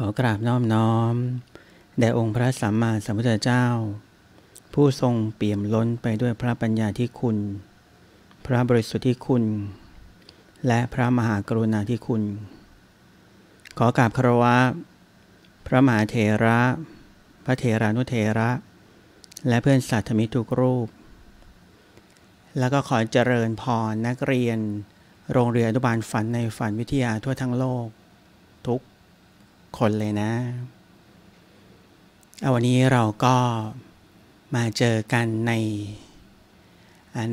ขอกราบน้อมน้อมแด่องค์พระสัมมาสัมพุทธเจ้า ผู้ทรงเปี่ยมล้นไปด้วยพระปัญญาที่คุณ พระบริสุทธิ์ที่คุณ และพระมหากรุณาที่คุณ ขอกราบคารวะ พระมหาเถระ พระเถรานุเถระ และเพื่อนสัตธมิทุกรูป แล้วก็ขอเจริญพรนักเรียน โรงเรียนอนุบาลฝันในฝันวิทยาทั่วทั้งโลกคนเลยนะเอาวันนี้เราก็มาเจอกันใน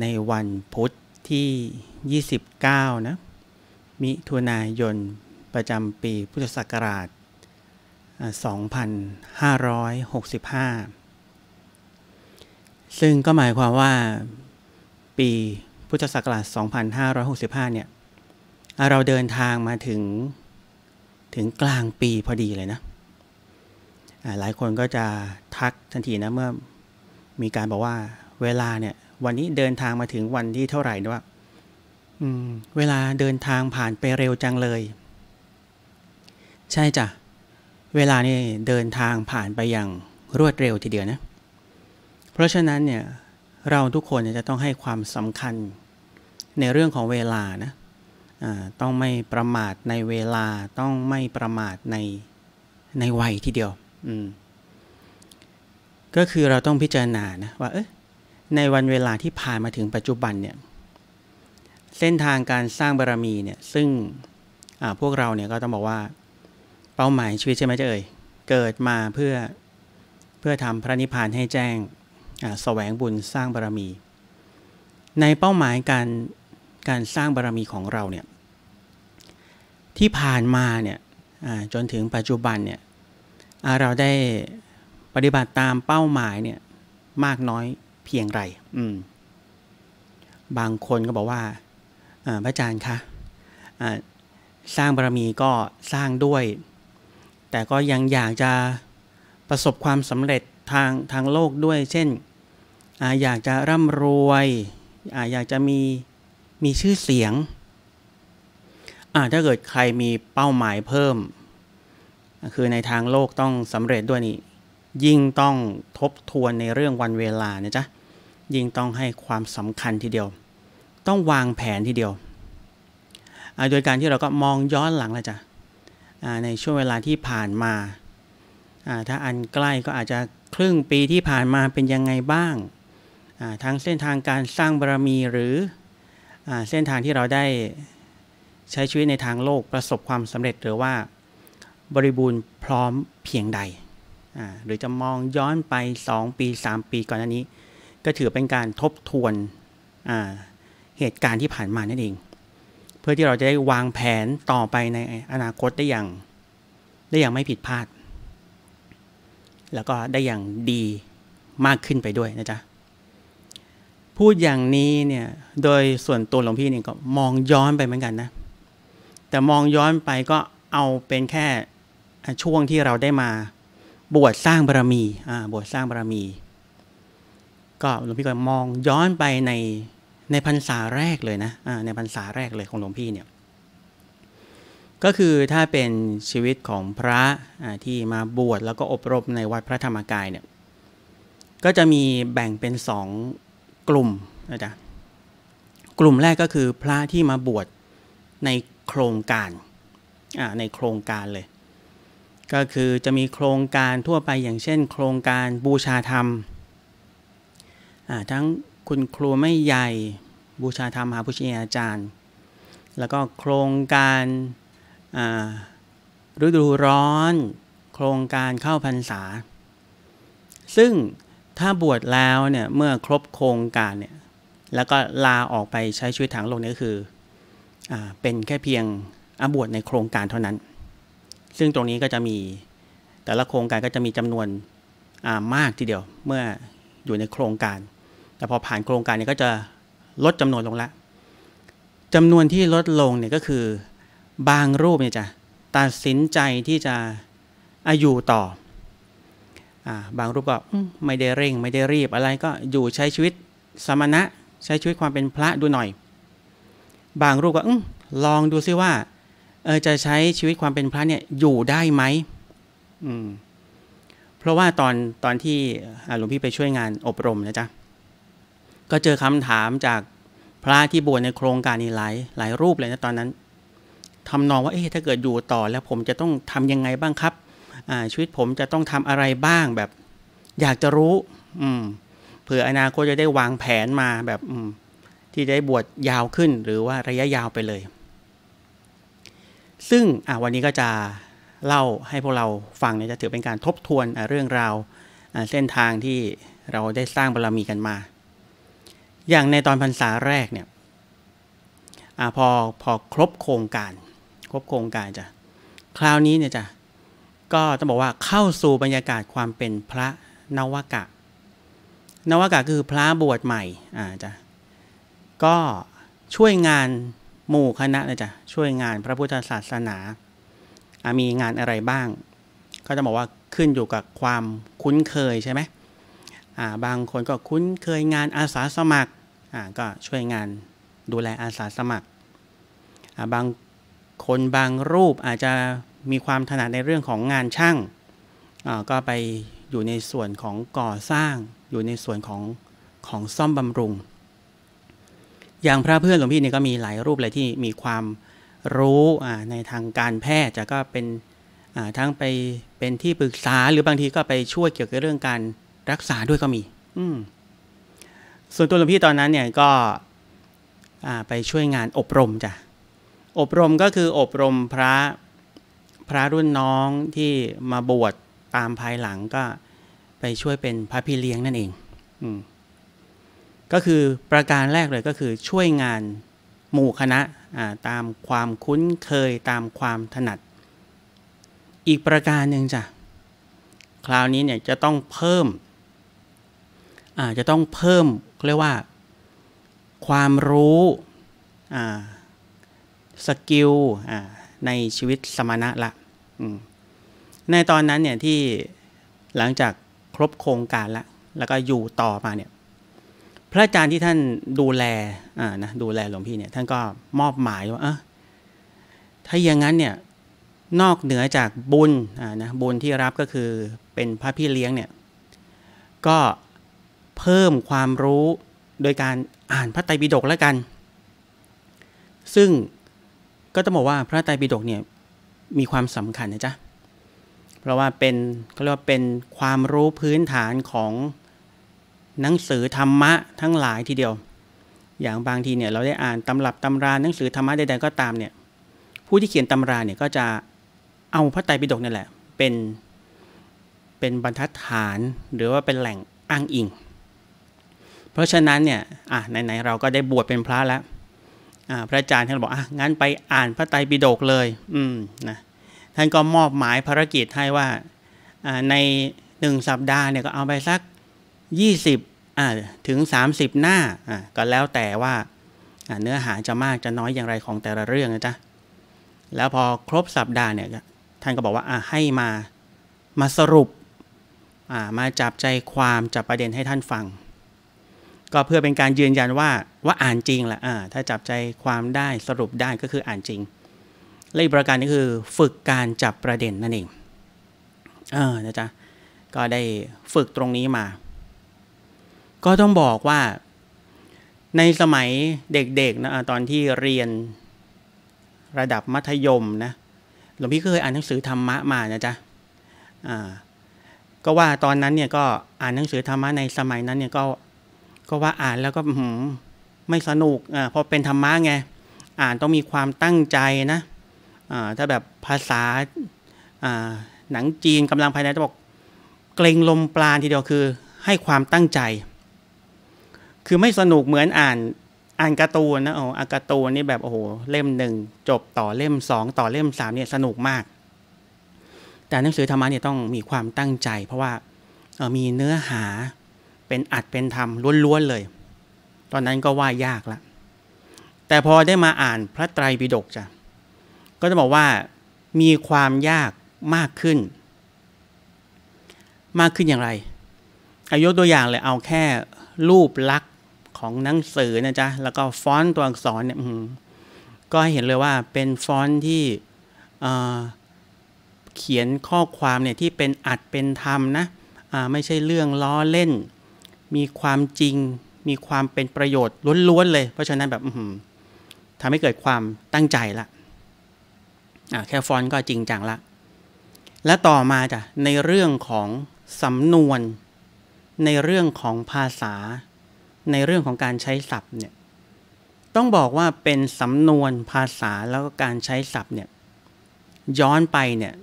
ในวันพุทธที่ 29 นะ มิถุนายนประจำปีพุทธศักราช2565 ซึ่งก็หมายความว่าปีพุทธศักราช 2565 เนี่ย เราเดินทางมาถึงถึงกลางปีพอดีเลยนะหลายคนก็จะทักทันทีนะ เมื่อมีการบอกว่าเวลาเนี่ย วันนี้เดินทางมาถึงวันที่เท่าไหร่นะว่าเวลาเดินทางผ่านไปเร็วจังเลย ใช่จ้ะ เวลานี่เดินทางผ่านไปอย่างรวดเร็วทีเดียวนะ เพราะฉะนั้นเนี่ย เราทุกคนจะต้องให้ความสำคัญในเรื่องของเวลานะเต้องไม่ประมาทในเวลาต้องไม่ประมาทในในวัยทีเดียว ก็คือเราต้องพิจารณานะว่าในวันเวลาที่ผ่านมาถึงปัจจุบันเนี่ยเส้นทางการสร้างบารรมีเนี่ยซึ่งพวกเราเนี่ยก็ต้องบอกว่า เป้าหมายชีวิตใช่ไหมเจ้เอ่ยเกิดมาเพื่อเพื่อทำพระนิพพานให้แจ้งแสวงบุญสร้างบารรมี ในเป้าหมายการการสร้างบารรมีของเราเนี่ยที่ผ่านมาเนี่ยจนถึงปัจจุบันเนี่ย เราได้ปฏิบัติตามเป้าหมายเนี่ย มากน้อยเพียงไรบางคนก็บอกว่า พระอาจารย์คะสร้างบารมีก็สร้างด้วย แต่ก็ยังอยากจะประสบความสำเร็จทาง ทางโลกด้วย เช่นออยากจะร่ำรวยออยากจะมี มีชื่อเสียงถ้าเกิดใครมีเป้าหมายเพิ่มคือในทางโลกต้องสำเร็จด้วยนี่ยิ่งต้องทบทวนในเรื่องวันเวลานะจ๊ะ ยิ่งต้องให้ความสำคัญทีเดียว ต้องวางแผนทีเดียวโดยการที่เราก็มองย้อนหลังละจ้ะในช่วงเวลาที่ผ่านมาถ้าอันใกล้ก็อาจจะครึ่งปีที่ผ่านมาเป็นยังไงบ้างทั้งเส้นทางการสร้างบารมีหรืออเส้นทางที่เราได้ใช้ชีวิตในทางโลกประสบความสำเร็จหรือว่าบริบูรณ์พร้อมเพียงใด หรือจะมองย้อนไป 2 ปี 3 ปีก่อนหน้านี้ ก็ถือเป็นการทบทวนเหตุการณ์ที่ผ่านมานั่นเอง เพื่อที่เราจะได้วางแผนต่อไปในอนาคตได้อย่างได้อย่างไม่ผิดพลาด แล้วก็ได้อย่างดีมากขึ้นไปด้วยนะจ๊ะ พูดอย่างนี้เนี่ย โดยส่วนตัวหลวงพี่เนี่ยก็มองย้อนไปเหมือนกันนะแต่มองย้อนไปก็เอาเป็นแค่ช่วงที่เราได้มาบวชสร้างบารมีอ่าบวชสร้างบารมี ก็หลวงพี่ก็มองย้อนไปใน ในพรรษาแรกเลยนะอ่าในพรรษาแรกเลยของหลวงพี่เนี่ย ก็คือถ้าเป็นชีวิตของพระที่มาบวชแล้วก็อบรมในวัดพระธรรมกายเนี่ย ก็จะมีแบ่งเป็นสองกลุ่มนะจ๊ะ กลุ่มแรกก็คือพระที่มาบวชในโครงการในโครงการเลยก็คือจะมีโครงการทั่วไปอย่างเช่น โครงการบูชาธรรมทั้งคุณครูไม่ใหญ่บูชาธรรมหาพุชนีอาจารย์ แล้วก็โครงการฤดูร้อนโครงการเข้าพรรษา ซึ่งถ้าบวชแล้วเนี่ยเมื่อครบโครงการเนี่ยแล้วก็ลาออกไปใช้ชีวิตทางโลกนี่ก็คือเป็นแค่เพียงอบวชในโครงการเท่านั้น ซึ่งตรงนี้ก็จะมีแต่ละโครงการก็จะมีจำนวนมากทีเดียว เมื่ออยู่ในโครงการ แต่พอผ่านโครงการนี้ก็จะลดจำนวนลงละ จำนวนที่ลดลงเนี่ยก็คือ บางรูปเนี่ยจะตัดสินใจที่จะอายุต่ออบางรูปก็ไม่ได้เร่ง ไม่ได้รีบอะไรก็อยู่ใช้ชีวิตสมณะใช้ชีวิตความเป็นพระดูหน่อยบางรูปก็อลองดูซิว่าเออจะใช้ชีวิตความเป็นพระเนี่ยอยู่ได้ไหม อืม เพราะว่าตอนตอนที่หลวงพี่ไปช่วยงานอบรมนะจ๊ะก็เจอคำถามจากพระที่บวชในโครงการนี้หลาย หลายรูปเลยนะ ตอนนั้นทำนองว่า เอ๊ะถ้าเกิดอยู่ต่อแล้วผมจะต้องทำยังไงบ้างครับชีวิตผมจะต้องทำอะไรบ้างแบบ อยากจะรู้ อืม เผื่ออนาคตจะได้วางแผนมาแบบ อืมที่ได้บวชยาวขึ้นหรือว่าระยะยาวไปเลย ซึ่งวันนี้ก็จะเล่าให้พวกเราฟังเนี่ยจะถือเป็นการทบทวนเรื่องราวเส้นทางที่เราได้สร้างบารรมีกันมา อย่างในตอนพรรษาแรกเนี่ยอพอพอครบโครงการ ครบโครงการจ้ะ คราวนี้เนี่ยจ้ะก็ต้องบอกว่าเข้าสู่บรรยากาศความเป็นพระนวกะ นวกะคือพระบวชใหม่ อ่าจ้ะก็ช่วยงานหมู่คณะนะจ๊ะช่วยงานพระพุทธศาสนา มีงานอะไรบ้าง ก็จะบอกว่าขึ้นอยู่กับความคุ้นเคยใช่ไหมบางคนก็คุ้นเคยงานอาสาสมัครก็ช่วยงานดูแลอาสาสมัครบางคนบางรูปอาจจะมีความถนัดในเรื่องของงานช่างก็ไปอยู่ในส่วนของก่อสร้าง อยู่ในส่วนของของซ่อมบำรุงอย่างพระเพื่อนหลวงพี่เนี่ยก็มีหลายรูปเลยที่มีความรู้ในทางการแพทย์จะก็เป็นทั้งไปเป็นที่ปรึกษาหรือบางทีก็ไปช่วยเกี่ยวกับเรื่องการรักษาด้วยก็มี อืส่วนตัวหลวงพี่ตอนนั้น เนี่ยก็ไปช่วยงานอบรมจ้ะ อบรมก็คืออบรมพระพระรุ่นน้องที่มาบวชตามภายหลังก็ไปช่วยเป็นพระพี่เลี้ยงนั่นเอง อืก็คือประการแรกเลยก็คือช่วยงานหมู่คณะตามความคุ้นเคยตามความถนัด อีกประการหนึ่งจ้ะคราวนี้เนี่ยจะต้องเพิ่มจะต้องเพิ่มเรียกว่าความรู้สกิลในชีวิตสมณะละในตอนนั้นเนี่ยที่หลังจากครบโครงการละแล้วก็อยู่ต่อมาเนี่ยพระอาจารย์ที่ท่านดูแลอ่านะดูแลหลวงพี่เนี่ยท่านก็มอบหมายว่าเออถ้าอย่างนั้นเนี่ย นอกเหนือจากบุญอ่านะบุญที่รับก็คือเป็นพระพี่เลี้ยงเนี่ยก็เพิ่มความรู้โดยการอ่านพระไตรปิฎกแล้วกัน ซึ่งก็ต้องบอกว่าพระไตรปิฎกเนี่ยมีความสำคัญนะจ๊ะเพราะว่าเป็นเขาเรียกว่าเป็นความรู้พื้นฐานของหนังสือธรรมะทั้งหลายทีเดียว อย่างบางทีเนี่ยเราได้อ่านตำรับตำรา หนังสือธรรมะ ใด ๆ ก็ตามเนี่ย ผู้ที่เขียนตำราเนี่ย ก็จะเอาพระไตรปิฎกนี่แหละเป็นเป็นบรรทัดฐานหรือว่าเป็นแหล่งอ้างอิง เพราะฉะนั้นเนี่ยอ่ะไหนๆเราก็ได้บวชเป็นพระแล้วอ่าพระอาจารย์ท่านบอกอ่ะงั้นไปอ่านพระไตรปิฎกเลย อืมนะท่านก็มอบหมายภารกิจ ให้ว่าอ่าในหนึ่งสัปดาห์เนี่ยก็เอาไปสักยี่สิบถึงสสามิบหน้าก็แล้วแต่ว่า เนื้อหาจะมากจะน้อยอย่างไรของแต่ละเรื่องนะจ๊ะ แล้วพอครบสัปดาห์เนี่ยท่านก็บอกว่าให้มามาสรุปมาจับใจความจับประเด็นให้ท่านฟัง ก็เพื่อเป็นการยืนยันว่า ว่าอ่านจริงแหละถ้าจับใจความได้สรุปได้ก็คืออ่านจริงและอีกประการนี้คือฝึกการจับประเด็นนั่นเองเออนะจ๊ะ ก็ได้ฝึกตรงนี้มาก็ต้องบอกว่าในสมัยเด็กๆนะตอนที่เรียนระดับมัธยมนะหลวงพี่เคยอ่านหนังสือธรรมะมานะจ๊ะอ่าก็ว่าตอนนั้นเนี่ยก็อ่านหนังสือธรรมะในสมัยนั้นเนี่ยก็ก็ว่าอ่านแล้วก็หืมไม่สนุกอ่าพอเป็นธรรมะไงอ่านต้องมีความตั้งใจนะอ่าถ้าแบบภาษาอ่าหนังจีนกำลังภายในจะบอกเกรงลมปราณทีเดียวคือให้ความตั้งใจคือไม่สนุกเหมือนอ่านอ่านการ์ตูนนะโอ้อาการ์ตูนนี่แบบโอ้โหเล่มหนึ่งจบต่อเล่มสอง ต่อเล่มสามเนี่ย สนุกมาก แต่หนังสือธรรมะเนี่ยต้องมีความตั้งใจ เพราะว่า มีเนื้อหาเป็นอัดเป็นธรรมล้วนๆเลย ตอนนั้นก็ว่ายากละแต่พอได้มาอ่านพระไตรปิฎกจ้ะก็จะบอกว่ามีความยากมากขึ้น มากขึ้นอย่างไรอายุตัวอย่างเลยเอาแค่รูปลักษของหนังสือนะจ๊ะแล้วก็ฟอนต์ตัวอักษรเนี่ยก็เห็นเลยว่า เป็นฟอนต์ที่เขียนข้อความเนี่ยที่เป็นอัดเป็นธรรมนะไม่ใช่เรื่องล้อเล่น มีความจริง มีความเป็นประโยชน์ล้วนๆ เลยเพราะฉะนั้นแบบทำให้เกิดความตั้งใจละแค่ฟอนต์ก็จริงจังละและต่อมาจ้ะในเรื่องของสำนวนในเรื่องของภาษาในเรื่องของการใช้ศัพท์เนี่ย ต้องบอกว่าเป็นสำนวนภาษาแล้วก็การใช้ศัพท์เนี่ยย้อนไปเนี่ย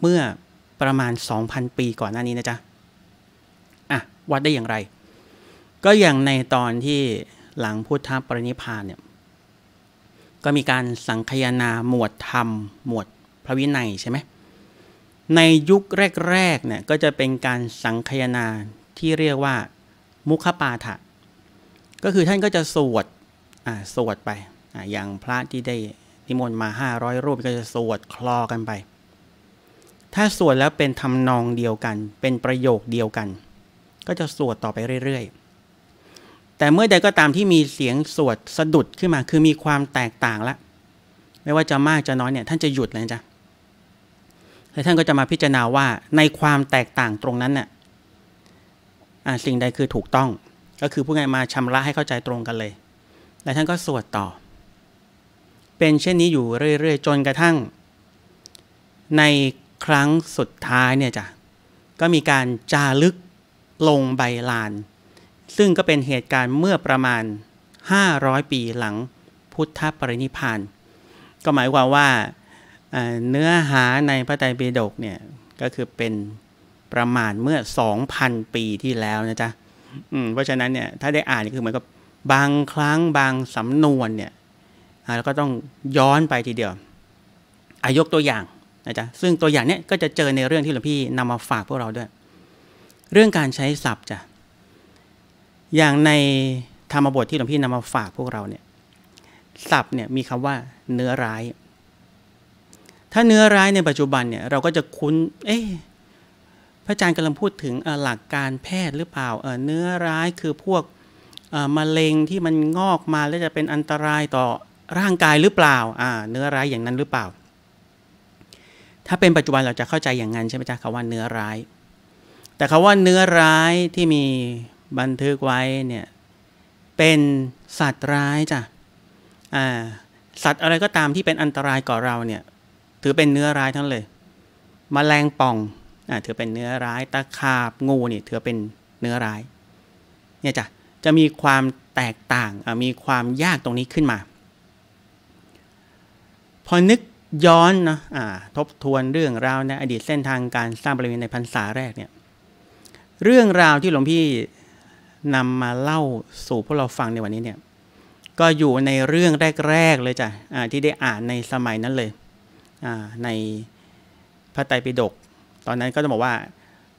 เมื่อประมาณ 2,000 ปีก่อนหน้านี้นะจ๊ะอ่ะวัดได้อย่างไร ก็อย่างในตอนที่หลังพุทธปรินิพานเนี่ย ก็มีการสังคยนาหมวดธรรม หมวดพระวินัยใช่ไหม ในยุคแรกๆเนี่ยก็จะเป็นการสังคยนาที่เรียกว่ามุขปาฐะก็คือท่าน ก็จะสวด อ่า สวดไป อ่า อย่างพระที่ได้นิมนต์มาห้ารูป ก็จะสวดคลอกันไป ถ้า สวดแล้วเป็นทำนองเดียวกัน เป็นประโยคเดียวกัน ก็จะสวดต่อไปเรื่อยๆ แต่เมื่อใดก็ตามที่มีเสียงสวดสะดุดขึ้นมา คือมีความแตกต่างละ ไม่ว่าจะมากจะน้อยเนี่ย ท่านจะหยุดเลยจ้ะแล้วท่านก็จะมาพิจารณาว่าในความแตกต่างตรงนั้นเนี่ยสิ่งใดคือถูกต้องก็คือผู้ไงมาชำระให้เข้าใจตรงกันเลย แล้วท่านก็สวดต่อ เป็นเช่นนี้อยู่เรื่อยๆ จนกระทั่ง ในครั้งสุดท้ายเนี่ยจ้ะ ก็มีการจาลึกลงใบลาน ซึ่งก็เป็นเหตุการณ์เมื่อประมาณ 500 ปีหลังพุทธปรินิพาน ก็หมายความว่าเนื้อหาในพระไตรปิฎกเนี่ย ก็คือเป็นประมาณเมื่อ 2,000 ปีที่แล้วนะจ๊ะเพราะฉะนั้นเนี่ยถ้าได้อ่านนี่คือเหมือนกับบางครั้งบางสำนวนเนี่ยแล้วก็ต้องย้อนไปทีเดียวอายกตัวอย่างนะจ๊ะซึ่งตัวอย่างเนี้ยก็จะเจอในเรื่องที่หลวงพี่นำมาฝากพวกเราด้วย เรื่องการใช้ศัพท์จ้ะอย่างในธรรมบทที่หลวงพี่นำมาฝากพวกเราเนี่ย ศัพท์เนี่ยมีคำว่าเนื้อร้าย ถ้าเนื้อร้ายในปัจจุบันเนี่ย เราก็จะคุ้น เอ๊ะพระอาจารย์กำลังพูดถึงหลักการแพทย์หรือเปล่า เนื้อร้ายคือพวกมะเร็งที่มันงอกมาแล้วจะเป็นอันตรายต่อร่างกายหรือเปล่า เนื้อร้ายอย่างนั้นหรือเปล่า ถ้าเป็นปัจจุบันเราจะเข้าใจอย่างนั้นใช่ไหมจ๊ะคำว่าเนื้อร้าย แต่คาว่าเนื้อร้ายที่มีบันทึกไว้เนี่ย เป็นสัตว์ร้ายจ้ะสัตว์อะไรก็ตามที่เป็นอันตรายก่อเราเนี่ย ถือเป็นเนื้อร้ายทั้งเลยมแมลงป่องถือเป็นเนื้อร้ายตะขาบงูนี่ถือเป็นเนื้อร้ายเนี่ยจ้ะ จะมีความแตกต่างมีความยากตรงนี้ขึ้นมา พอนึกย้อนนะทบทวนเรื่องราวในอดีตเส้นทางการสร้างบริเวณในพรรษาแรกเนี่ย เรื่องราวที่หลวงพี่นำมาเล่าสู่พวกเราฟังในวันนี้เนี่ย ก็อยู่ในเรื่องแรกๆเลยจ้ะะที่ได้อ่านในสมัยนั้นเลย ในพระไตรปิฎกตอนนั้นก็จะบอกว่า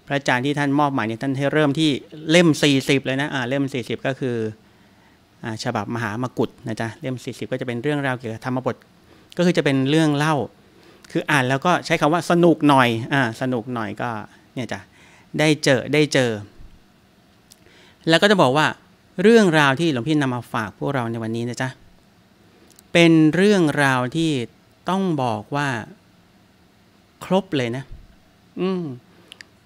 พระอาจารย์ที่ท่านมอบหมายเนี่ยท่านให้เริ่มที่เล่ม 40 เลยนะ อ่าเล่ม 40 ก็คืออ่าฉบับมหามกุฏนะจ๊ะเล่ม40ก็จะเป็นเรื่องราวเกี่ยวกับธรรมบทก็คือจะเป็นเรื่องเล่า คืออ่านแล้วก็ใช้คำว่าสนุกหน่อย อ่า สนุกหน่อยก็ เนี่ยจ้ะได้เจอได้เจอ แล้วก็จะบอกว่า เรื่องราวที่หลวงพี่นำมาฝากพวกเราในวันนี้นะจ๊ะเป็นเรื่องราวที่ต้องบอกว่าครบเลยนะอืม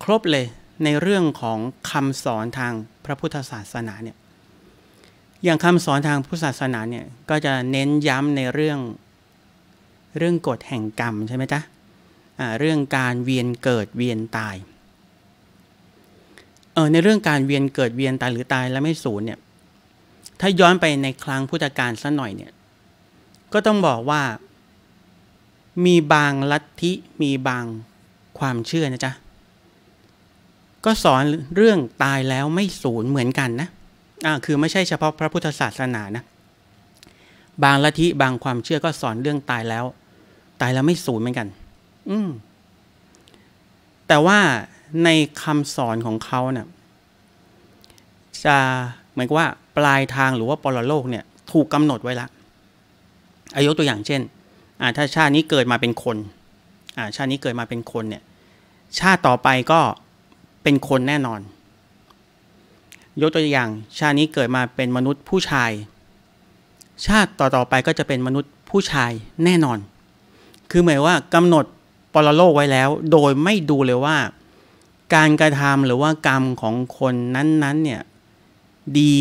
ครบเลยในเรื่องของคำสอนทางพระพุทธศาสนาเนี่ย อย่างคำสอนทางพุทธศาสนาเนี่ยก็จะเน้นย้ำในเรื่องเรื่องกฎแห่งกรรมใช่ไหมจ๊ะะเรื่องการเวียนเกิดเวียนตายเออในเรื่องการเวียนเกิดเวียนตายหรือตายแล้วไม่สูญเนี่ย ถ้าย้อนไปในครั้งพุทธกาลสักหน่อยเนี่ย ก็ต้องบอกว่า มีบางลัทธิมีบางความเชื่อนะจ๊ะก็สอนเรื่องตายแล้วไม่สูญเหมือนกัน นะอ่า คือไม่ใช่เฉพาะพระพุทธศาสนานะ บางลัทธิบางความเชื่อก็สอนเรื่องตายแล้ว ตายแล้วไม่สูญเหมือนกัน อืมแต่ว่าในคำสอนของเขาเนะี่ยจะเหมือนกับว่า ปลายทางหรือว่าปรโลกเนี่ย ถูกกำหนดไว้ละอายุตัวอย่างเช่น อ่าถ้าชาตินี้เกิดมาเป็นคน อ่า ชาตินี้เกิดมาเป็นคนเนี่ยชาติต่อไปก็เป็นคนแน่นอน ยกตัวอย่าง ชาตินี้เกิดมาเป็นมนุษย์ผู้ชาย ชาติต่อต่อไปก็จะเป็นมนุษย์ผู้ชายแน่นอน คือหมายว่ากำหนดปรโลกไว้แล้ว โดยไม่ดูเลยว่าการกระทำหรือว่ากรรมของคนนั้น ๆ เนี่ย ดี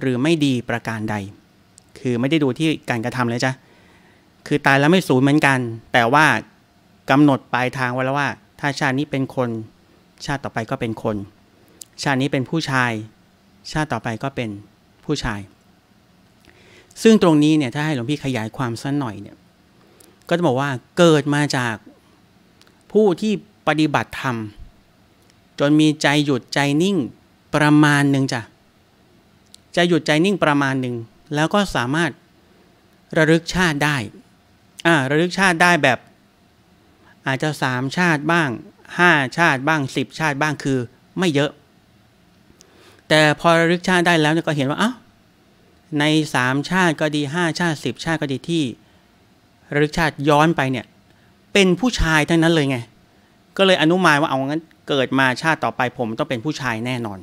หรือไม่ดีประการใด คือไม่ได้ดูที่การกระทำเลยจ้ะ คือตายแล้วไม่สูญเหมือนกัน แต่ว่ากำหนดปลายทางไว้แล้วว่า้าชาตินี้เป็นคนชาติต่อไปก็เป็นคน ชาตินี้เป็นผู้ชาย ชาติต่อไปก็เป็นผู้ชาย ซึ่งตรงนี้เนี่ยถ้าให้หลวงพี่ขยายความสั้นหน่อยเนี่ย ก็จะบอกว่าเกิดมาจากผู้ที่ปฏิบัติธรรมจนมีใจหยุดใจนิ่งประมาณหนึ่งจ้ะใจหยุดใจนิ่งประมาณหนึ่งแล้วก็สามารถระลึกชาติได้อ่าระลึกชาติได้แบบอาจจะสามชาติบ้างห้าชาติบ้างสิบชาติบ้างคือไม่เยอะ แต่พอระลึกชาติได้แล้วก็เห็นว่าอ้าในสามชาติก็ดีห้าชาติสิบชาติก็ดีที่ระลึกชาติย้อนไปเนี่ย เป็นผู้ชายทั้งนั้นเลยไงก็เลยอนุมานว่าเอางั้น เกิดมาชาติต่อไปผมต้องเป็นผู้ชายแน่นอน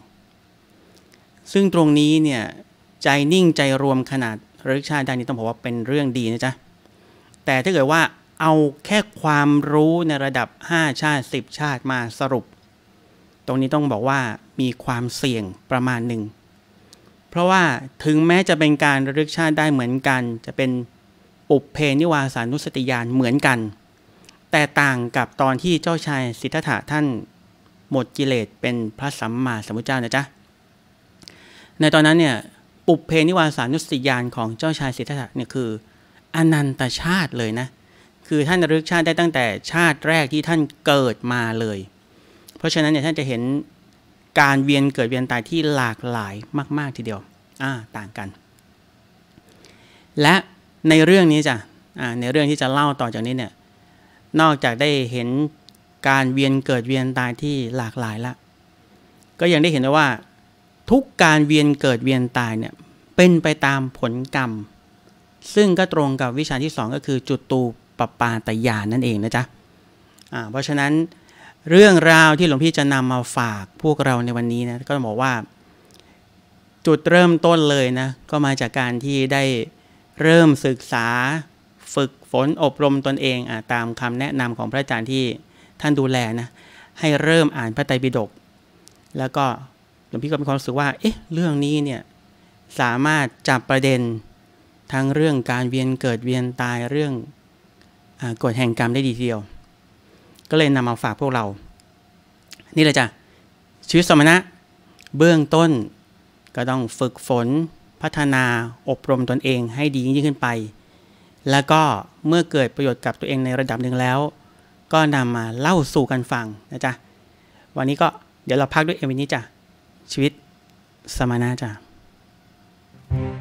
ซึ่งตรงนี้เนี่ยใจนิ่งใจรวมขนาดระลึกชาติได้นี่ต้องบอกว่าเป็นเรื่องดีนะจ๊ะแต่ถ้าเกิดว่าเอาแค่ความรู้ในระดับ 5 ชาติ10ชาติมาสรุป ตรงนี้ต้องบอกว่ามีความเสี่ยงประมาณหนึ่ง เพราะว่าถึงแม้จะเป็นการระลึกชาติได้เหมือนกัน จะเป็นอุปเพนิวาสานุสติยานเหมือนกัน แต่ต่างกับตอนที่เจ้าชายสิทธัตถะท่านหมดกิเลสเป็นพระสัมมาสัมพุทธเจ้านะจ๊ะ ในตอนนั้นเนี่ยปุเพนิวาสานุสติยานของเจ้าชายสิทธัตถะเนี่ยคือ อนันตชาติเลยนะเคือท่านระลึกชาติได้ตั้งแต่ชาติแรกที่ท่านเกิดมาเลย เพราะฉะนั้นเนี่ยท่านจะเห็นการเวียนเกิดเวียนตายที่หลากหลายมาก ๆทีเดียว อ่า ต่างกัน และในเรื่องนี้จ้ะอ่าในเรื่องที่จะเล่าต่อจากนี้เนี่ย นอกจากได้เห็นการเวียนเกิดเวียนตายที่หลากหลายแล้ว ก็ยังได้เห็นว่า ทุกการเวียนเกิดเวียนตายเนี่ยเป็นไปตามผลกรรม ซึ่งก็ตรงกับวิชาที่ 2 ก็คือจุดตูปปาตยานนั่นเองนะจ๊ะเพราะฉะนั้นเรื่องราวที่หลวงพี่จะนำมาฝากพวกเราในวันนี้นะก็บอกว่า จุดเริ่มต้นเลยนะก็มาจากการที่ได้เริ่มศึกษาฝึกฝนอบรมตนเองอตามคำแนะนำของพระอาจารย์ที่ท่านดูแลนะให้เริ่มอ่านพระไตรปิฎกแล้วก็หลวงพี่ก็มีความรู้สึกว่าเอ๊ะเรื่องนี้เนี่ยสามารถจับประเด็นทั้งเรื่องการเวียนเกิดเวียนตายเรื่องกฎแห่งกรรมได้ดีเดียว ก็เลยนำมาฝากพวกเรา นี่เลยจ้ะ ชีวิตสมณะเบื้องต้นก็ต้องฝึกฝนพัฒนาอบรมตนเองให้ดียิ่งขึ้นไป แล้วก็เมื่อเกิดประโยชน์กับตัวเองในระดับหนึ่งแล้ว ก็นำมาเล่าสู่กันฟังนะจ๊ะ วันนี้ก็เดี๋ยวเราพักด้วยเอวินี้จ้ะชีวิตสมณะจ้ะ thank you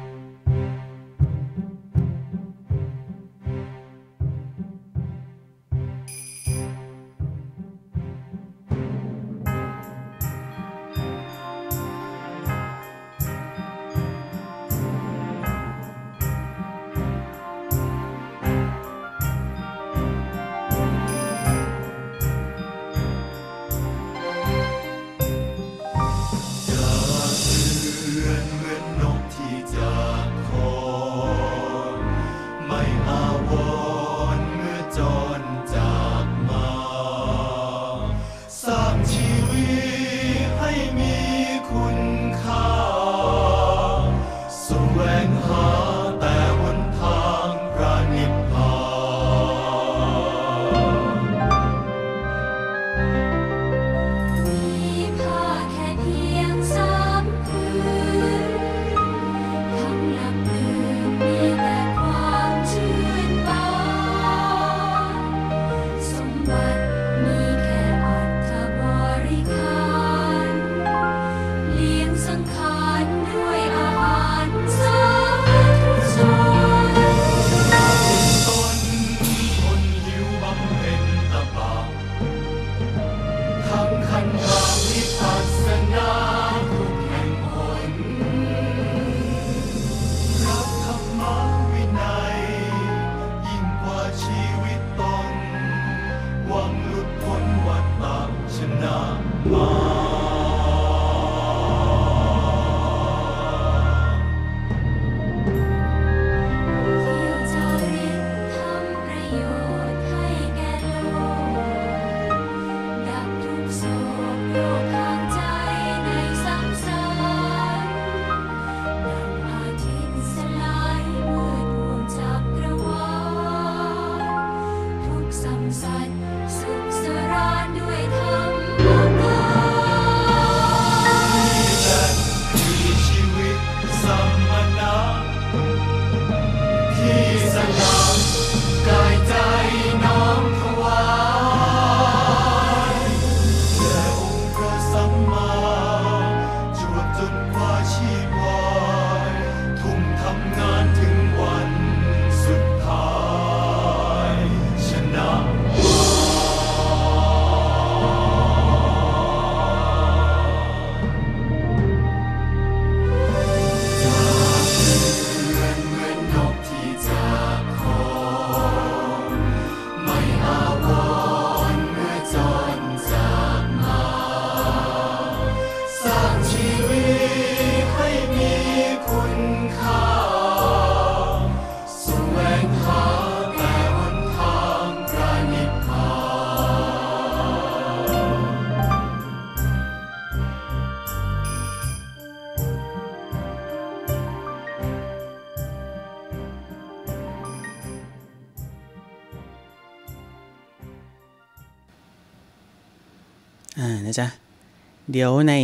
เดี๋ยวใน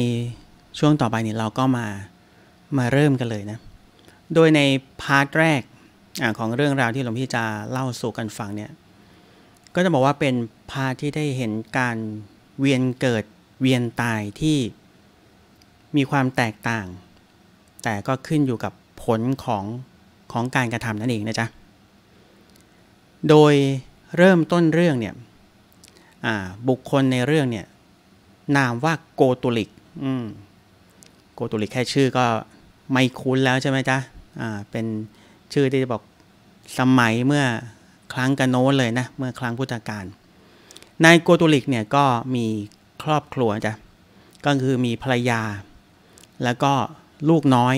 ช่วงต่อไปนี้เราก็มามาเริ่มกันเลยนะ โดยในพาร์ทแรกอของเรื่องราวที่หลวงพี่จะเล่าสู่กันฟังเนี่ยก็จะบอกว่าเป็นพาร์ทที่ได้เห็นการเวียนเกิดเวียนตายที่มีความแตกต่าง แต่ก็ขึ้นอยู่กับผลของของการกระทำนั่นเองนะจ๊ะ โดยเริ่มต้นเรื่องเนี่ยบุคคลในเรื่องเนี่ยนามว่าโกตุลิกโกตุลิกแค่ชื่อก็ไม่คุ้นแล้วใช่ไหมจ๊ะะเป็นชื่อที่จะบอกสมัยเมื่อครั้งกันโน้นเลยนะเมื่อครั้งพุทธกาลนายโกตุลิกเนี่ยก็มีครอบครัวจ้ะก็คือมีภรรยา แล้วก็ลูกน้อย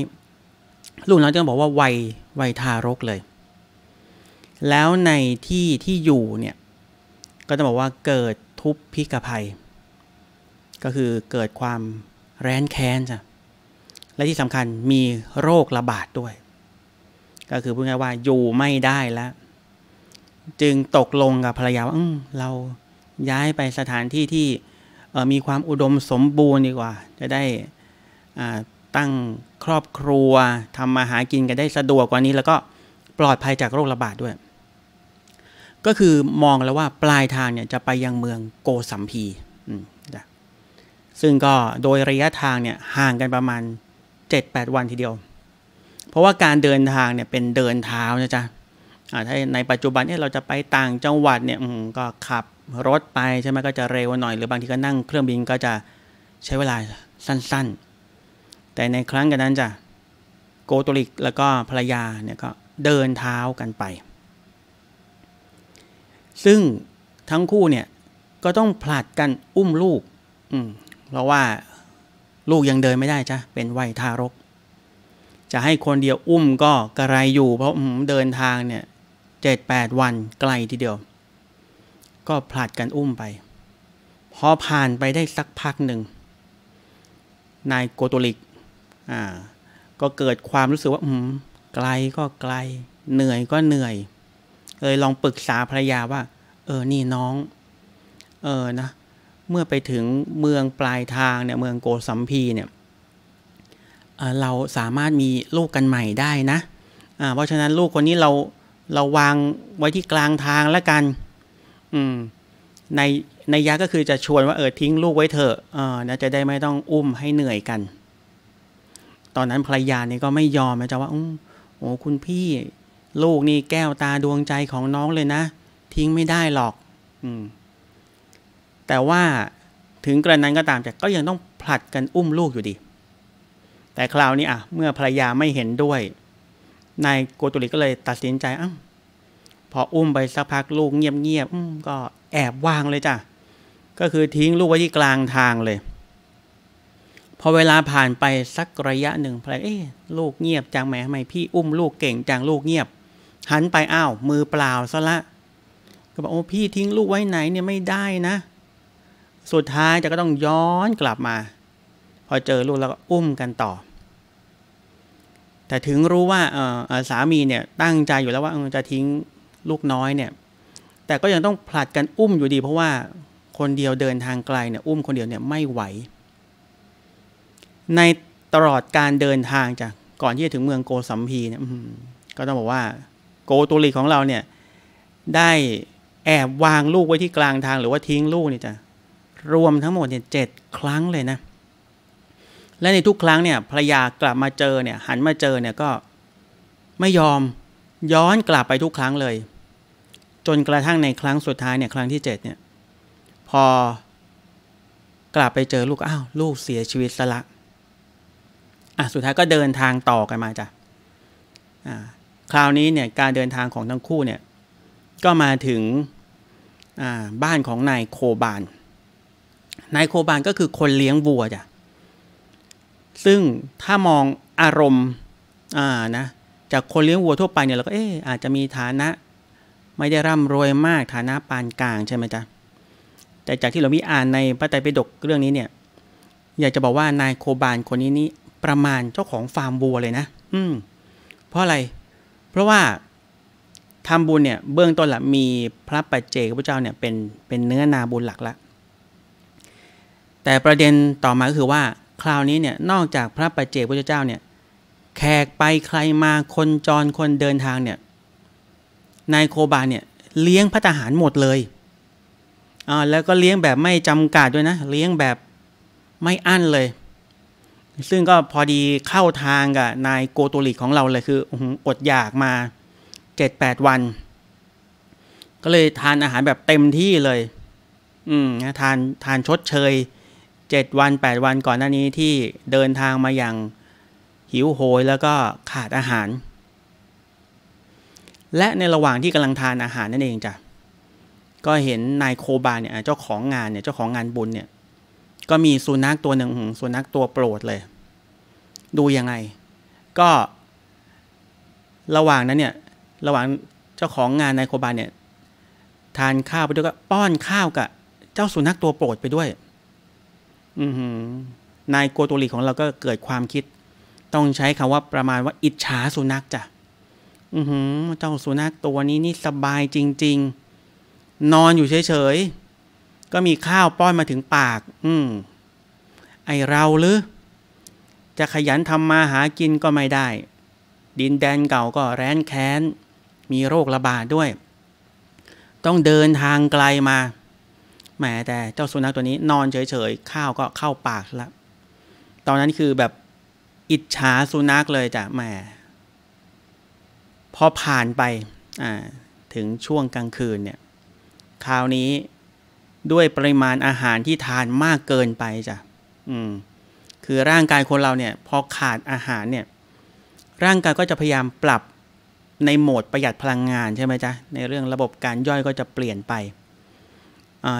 ลูกน้อยจะงบอกว่าวัยวัยทารกเลย แล้วในที่ที่อยู่เนี่ย ก็จะบอกว่าเกิดทุพพิกภัยก็คือเกิดความแร้นแค้นจ้ะและที่สำคัญมีโรคระบาดด้วย ก็คือพูดง่ายว่าอยู่ไม่ได้แล้ว จึงตกลงกับภรรยาว่าเราย้ายไปสถานที่ที่มีความอุดมสมบูรณ์ดีกว่า จะได้ตั้งครอบครัวทำมาหากินกันได้สะดวกกว่านี้ แล้วก็ปลอดภัยจากโรคระบาดด้วย ก็คือมองแล้วว่าปลายทางเนี่ยจะไปยังเมืองโกสัมพีซึ่งก็โดยระยะทางเนี่ยห่างกันประมาณ7-8วันทีเดียว เพราะว่าการเดินทางเนี่ยเป็นเดินเท้านะจ๊ะถ้าในปัจจุบันเนี่ยเราจะไปต่างจังหวัดเนี่ยก็ขับรถไปใช่ไหมก็จะเร็วหน่อยหรือบางทีก็นั่งเครื่องบินก็จะใช้เวลาสั้น ๆ แต่ในครั้งกันนั้นจ้ะโกตุลิกแล้วก็ภรรยาเนี่ยก็เดินเท้ากันไป ซึ่งทั้งคู่เนี่ยก็ต้องผลัดกันอุ้มลูกเพราะว่าลูกยังเดินไม่ได้ จ้ะ เป็นวัยทารก จะให้คนเดียวอุ้มก็กระไรอยู่ เพราะเดินทางเนี่ย เจ็ดแปดวันไกลทีเดียว ก็ ผลัดกันอุ้มไป พอ ผ่านไปได้สักพักหนึ่งนายโกโตลิก อ่า ก็เกิดความรู้สึกว่าไกลก็ไกล เหนื่อยก็เหนื่อย เลยลอง ปรึกษาภรรยาว่า เออนี่น้อง เออนะเมื่อไปถึงเมืองปลายทางเนี่ยเมืองโกสัมพีเนี่ยเราสามารถมีลูกกันใหม่ได้นะเพราะฉะนั้นลูกคนนี้เราเราวางไว้ที่กลางทางแล้วกันใน ในยะก็คือจะชวนว่าเออทิ้งลูกไว้เถอะอนะจะได้ไม่ต้องอุ้มให้เหนื่อยกัน ตอนนั้นภรรยานี่ก็ไม่ยอมนะจ๊ะว่าโอ้คุณพี่ลูกนี่แก้วตาดวงใจของน้องเลยนะ ทิ้งไม่ได้หรอก อืมแต่ว่าถึงกระนั้นก็ตามแต่ก็ยังต้องผลัดกันอุ้มลูกอยู่ดี แต่คราวนี้อ่ะ เมื่อภรรยาไม่เห็นด้วย นายโกตุลิก็เลยตัดสินใจอ้าพออุ้มไปสักพักลูกเงียบๆก็แอบวางเลยจ้ะ ก็คือทิ้งลูกไว้ที่กลางทางเลย พอเวลาผ่านไปสักระยะหนึ่งภรรยาเอ๊ลูกเงียบจังแหมทำไมพี่อุ้มลูกเก่งจังลูกเงียบหันไปอ้าว มือเปล่าซะละ ก็บอกโอ้พี่ทิ้งลูกไว้ไหนเนี่ยไม่ได้นะสุดท้ายจะก็ต้องย้อนกลับมา พอเจอลูกแล้วก็อุ้มกันต่อ แต่ถึงรู้ว่าสามีเนี่ยตั้งใจอยู่แล้วว่าจะทิ้งลูกน้อยเนี่ย แต่ก็ยังต้องผลัดกันอุ้มอยู่ดี เพราะว่าคนเดียวเดินทางไกลเนี่ย อุ้มคนเดียวเนี่ยไม่ไหว ในตลอดการเดินทางจาก ก่อนที่จะถึงเมืองโกสัมพีเนี่ยก็ต้องบอกว่า โกตุลีของเราเนี่ย ได้แอบวางลูกไว้ที่กลางทาง หรือว่าทิ้งลูกเนี่ยจ้ะรวมทั้งหมดเนี่ยเครั้งเลยนะ และในทุกครั้งเนี่ยภรรยากลับมาเจอเนี่ย หันมาเจอเนี่ยก็ไม่ยอมย้อนกลับไปทุกครั้งเลย จนกระทั่งในครั้งสุดท้ายเนี่ย ครั้งที่7เนี่ย พอกลับไปเจอลูก อ้าว ลูกเสียชีวิตซะละอ่ะสุดท้ายก็เดินทางต่อกันมาจ้ะอ่าคราวนี้เนี่ย การเดินทางของทั้งคู่เนี่ย ก็มาถึง อ่าบ้านของนายโคบานนายโคบานก็คือคนเลี้ยงวัวจ้ะ ซึ่งถ้ามองอารมณ์ อ่านะ จากคนเลี้ยงวัวทั่วไปเนี่ยเราก็เอออาจจะมีฐานะ ไม่ได้ร่ำรวยมากฐานะปานกลางใช่ไหมจ๊ะแต่จากที่เรามีอ่านในพระไตรปิฎกเรื่องนี้เนี่ย อยากจะบอกว่านายโคบานคนนี้นี่ประมาณเจ้าของฟาร์มวัวเลยนะอืม เพราะอะไร เพราะว่าทำบุญเนี่ยเบื้องต้นละมีพระปัจเจกพระเจ้าเนี่ย เป็นเป็นเนื้อนาบุญหลักละแต่ประเด็นต่อมาคือว่าคราวนี้เนี่ย นอกจากพระปัจเจกพุทธเจ้า เนี่ยแขกไปใครมาคนจรคนเดินทางเนี่ยนายโคบาเนี่ยเลี้ยงพระทหารหมดเลยอ่าแล้วก็เลี้ยงแบบไม่จำกัดด้วยนะเลี้ยงแบบ ไม่อั้นเลย ซึ่งก็พอดีเข้าทางกับนายโกตุลิกของเราเลยคืออดอยากมาเจ็ดแปดวัน ก็เลยทานอาหารแบบเต็มที่เลย อืมทานทานชดเชย7วัน8วันก่อนหน้านี้ที่เดินทางมาอย่างหิวโหยแล้วก็ขาดอาหาร และในระหว่างที่กำลังทานอาหารนั่นเองจ้ะก็เห็นนายโคบาเนี่ยเจ้าของงานเนี่ยเจ้าของงานบุญเนี่ยก็มีสุนัขตัวหนึ่งสุนัขตัวโปรดเลย ดู ยังไง ก็ระหว่างนั้นเนี่ยระหว่างเจ้าของงานนายโคบาเนี่ยทานข้าวไปด้วยก็ป้อนข้าวกับ เจ้าสุนัขตัวโปรดไปด้วยนายโกตุลีของเราก็เกิดความคิด ต้องใช้คำว่าประมาณว่าอิจฉาสุนัขจ้ะอือหือเจ้าสุนัขตัวนี้นี่สบายจริง ๆ นอนอยู่เฉยๆ ก็มีข้าวป้อนมาถึงปาก อืมไอเราหรือ จะขยันทำมาหากินก็ไม่ได้ ดินแดนเก่าก็แร้นแค้น มีโรคระบาดด้วย ต้องเดินทางไกลมาแหมแต่เจ้าสุนัขตัวนี้นอนเฉยๆข้าวก็เข้าปากละตอนนั้นคือแบบอิจฉาสุนัขเลยจ้ะแหมพอผ่านไปถึงช่วงกลางคืนเนี่ยคราวนี้ด้วยปริมาณอาหารที่ทานมากเกินไปจ้ะอืมคือร่างกายคนเราเนี่ยพอขาดอาหารเนี่ย ร่างกายก็จะพยายามปรับในโหมดประหยัดพลังงานใช่ไหมจ๊ะในเรื่องระบบการย่อยก็จะเปลี่ยนไป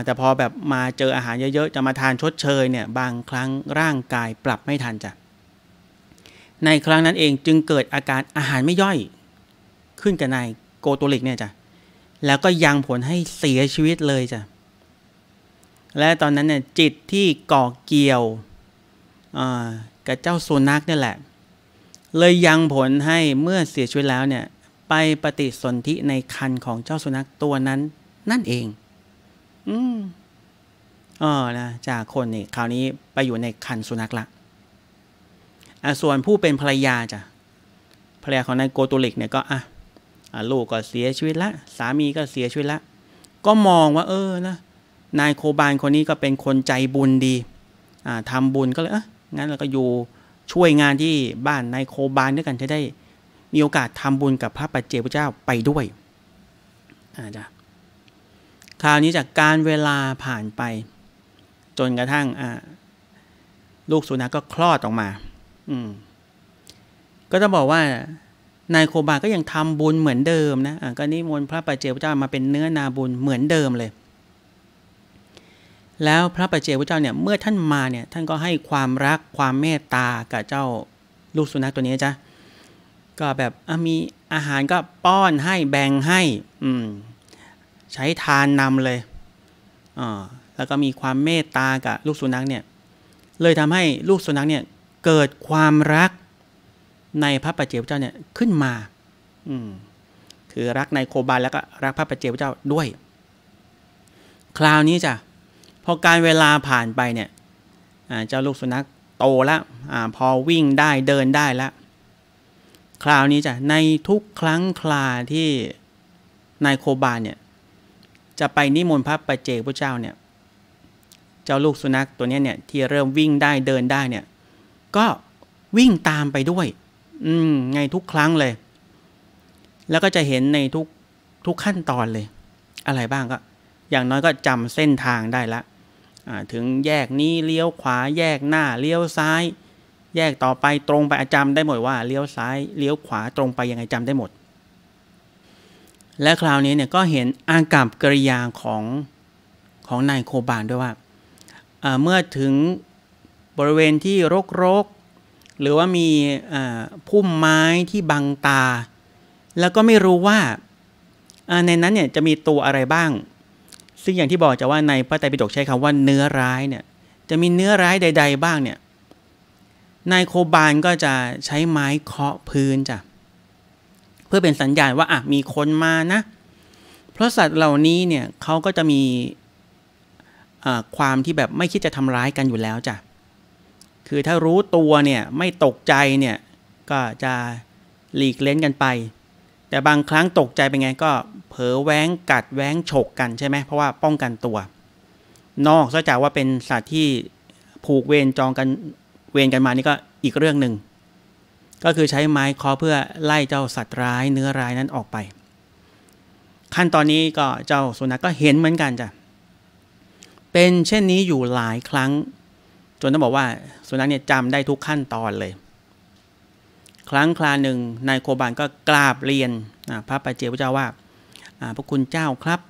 แต่พอแบบมาเจออาหารเยอะ ๆจะมาทานชดเชยเนี่ยบางครั้งร่างกายปรับไม่ทันจ้ะในครั้งนั้นเองจึงเกิดอาการ อาหารไม่ย่อยขึ้นกับนายโกโตลิกเนี่ยจ้ะ แล้วก็ยังผลให้เสียชีวิตเลยจ้ะและตอนนั้นเนี่ยจิตที่ก่อเกี่ยวกับเจ้าสุนัขนี่แหละ เลยยังผลให้เมื่อเสียชีวิตแล้วเนี่ย ไปปฏิสนธิในคันของเจ้าสุนัขตัวนั้นนั่นเองอืมเออนะ จากคนนี่คราวนี้ไปอยู่ในคันสุนัขละอ่าส่วนผู้เป็นภรรยาจ้ะ ภรรยาของนายโกตุลิก เนี่ยก็อ่ะ ลูกก็เสียชีวิตละ สามีก็เสียชีวิตละ ก็มองว่า เออนะ นายโคบานคนนี้ก็เป็นคนใจบุญดี อ่าทำบุญก็เลยเอะงั้นเราก็อยู่ช่วยงานที่บ้านนายโคบานด้วยกันจะได้มีโอกาสทำบุญกับพระปัจเจกพระเจ้าไปด้วยอาจารย์คราวนี้จากการเวลาผ่านไป จนกระทั่งลูกสุนัขกก็คลอดออกมา อืม ก็จะบอกว่านายโคบาก็ยังทำบุญเหมือนเดิมนะะก็นิมนต์พระปัจเจพเจ้ามา เป็นเนื้อนาบุญเหมือนเดิมเลย แล้วพระปัจเจพเจ้าเนี่ย เมื่อท่านมาเนี่ย ท่านก็ให้ความรักความเมตตากับเจ้าลูกสุนัขตัวนี้จ้ะก็แบบมีอาหารก็ป้อนให้แบ่งให้ อืมใช้ทานนำเลย อ่า แล้วก็มีความเมตตากับ ลูกสุนัขเนี่ย เลยทำให้ลูกสุนัขเนี่ย เกิดความรักในพระปัจเจกเจ้าเนี่ยขึ้นมา อืม คือรักในโคบาลแล้วก็รักพระปัจเจกเจ้าด้วย คราวนี้จ้ะ พอการเวลาผ่านไปเนี่ยเจ้าลูกสุนัขโตแล้วอพอวิ่งได้เดินได้แล้ว คราวนี้จ้ะ ในทุกครั้งคลาที่นายโคบาลเนี่ยจะไปนิมนต์พระประเจกพระเจ้าเนี่ย เจ้าลูกสุนัขตัวนี้เนี่ย ที่เริ่มวิ่งได้เดินได้เนี่ย ก็วิ่งตามไปด้วย อืมไงทุกครั้งเลย แล้วก็จะเห็นในทุกทุกขั้นตอนเลย อะไรบ้างก็ อย่างน้อยก็จำเส้นทางได้ละถึงแยกนี้เลี้ยวขวา แยกหน้าเลี้ยวซ้าย แยกต่อไปตรงไปอาจำได้หมดว่าเลี้ยวซ้ายเลี้ยวขวาตรงไปยังไงจำได้หมดและคราวนี้เนี่ยก็เห็นอากับกริยาของของนายโคบานด้วยว่าเมื่อถึงบริเวณที่รกๆ หรือว่ามีพุ่มไม้ที่บังตา แล้วก็ไม่รู้ว่าในนั้นเนี่ย จะมีตัวอะไรบ้าง ซึ่งอย่างที่บอกจะว่าในพระไตรปิฎกใช้คำว่าเนื้อร้ายเนี่ยจะมีเนื้อร้ายใดๆบ้างเนี่ยนายโคบานก็จะใช้ไม้เคาะพื้นจ้ะเพื่อเป็นสัญญาณว่าอ่ะมีคนมานะ เพราะสัตว์เหล่านี้เนี่ยเขาก็จะมีความที่แบบไม่คิดจะทำร้ายกันอยู่แล้วจ้ะ คือถ้ารู้ตัวเนี่ย ไม่ตกใจเนี่ย ก็จะหลีกเล่นกันไป แต่บางครั้งตกใจเป็นไงก็เผลอแว้งกัดแว้งฉกกันใช่ไหมเพราะว่าป้องกันตัว นอกจากว่าเป็นสัตว์ที่ผูกเวรจองกันเวรกันมานี่ก็อีกเรื่องหนึ่งก็คือใช้ไม้เคาะเพื่อไล่เจ้าสัตว์ร้าย เนื้อร้ายนั้นออกไป ขั้นตอนนี้ก็เจ้าสุนัขกก็เห็นเหมือนกันจ้ะเป็นเช่นนี้อยู่หลายครั้ง จนต้องบอกว่า สุนัขเนี่ยจำได้ทุกขั้นตอนเลย ครั้งคราหนึ่งนายโคบานก็กราบเรียน พระปเจพระเจ้าว่าพระคุณเจ้าครับ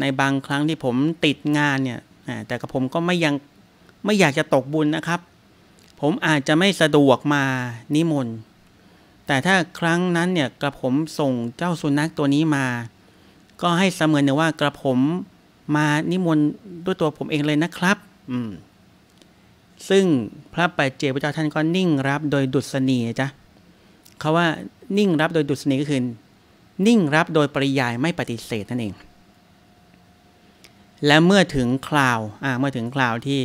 ในบางครั้งที่ผมติดงานเนี่ย แต่กระผมก็ไม่ยังไม่อยากจะตกบุญนะครับผมอาจจะไม่สะดวกมานิมนต์แต่ถ้าครั้งนั้นเนี่ยกระผมส่งเจ้าสุนัขตัวนี้มา ก็ให้เสมือนเนี่ยว่ากระผมมานิมนต์ด้วยตัวผมเองเลยนะครับอืมซึ่งพระปัจเจกพระเจ้าท่านก็นิ่งรับโดยดุษณีจ้ะเขาว่านิ่งรับโดยดุษณีก็คือนิ่งรับโดยปริยายไม่ปฏิเสธนั่นเอง และเมื่อถึงคราวอ่าเมื่อถึงคราวที่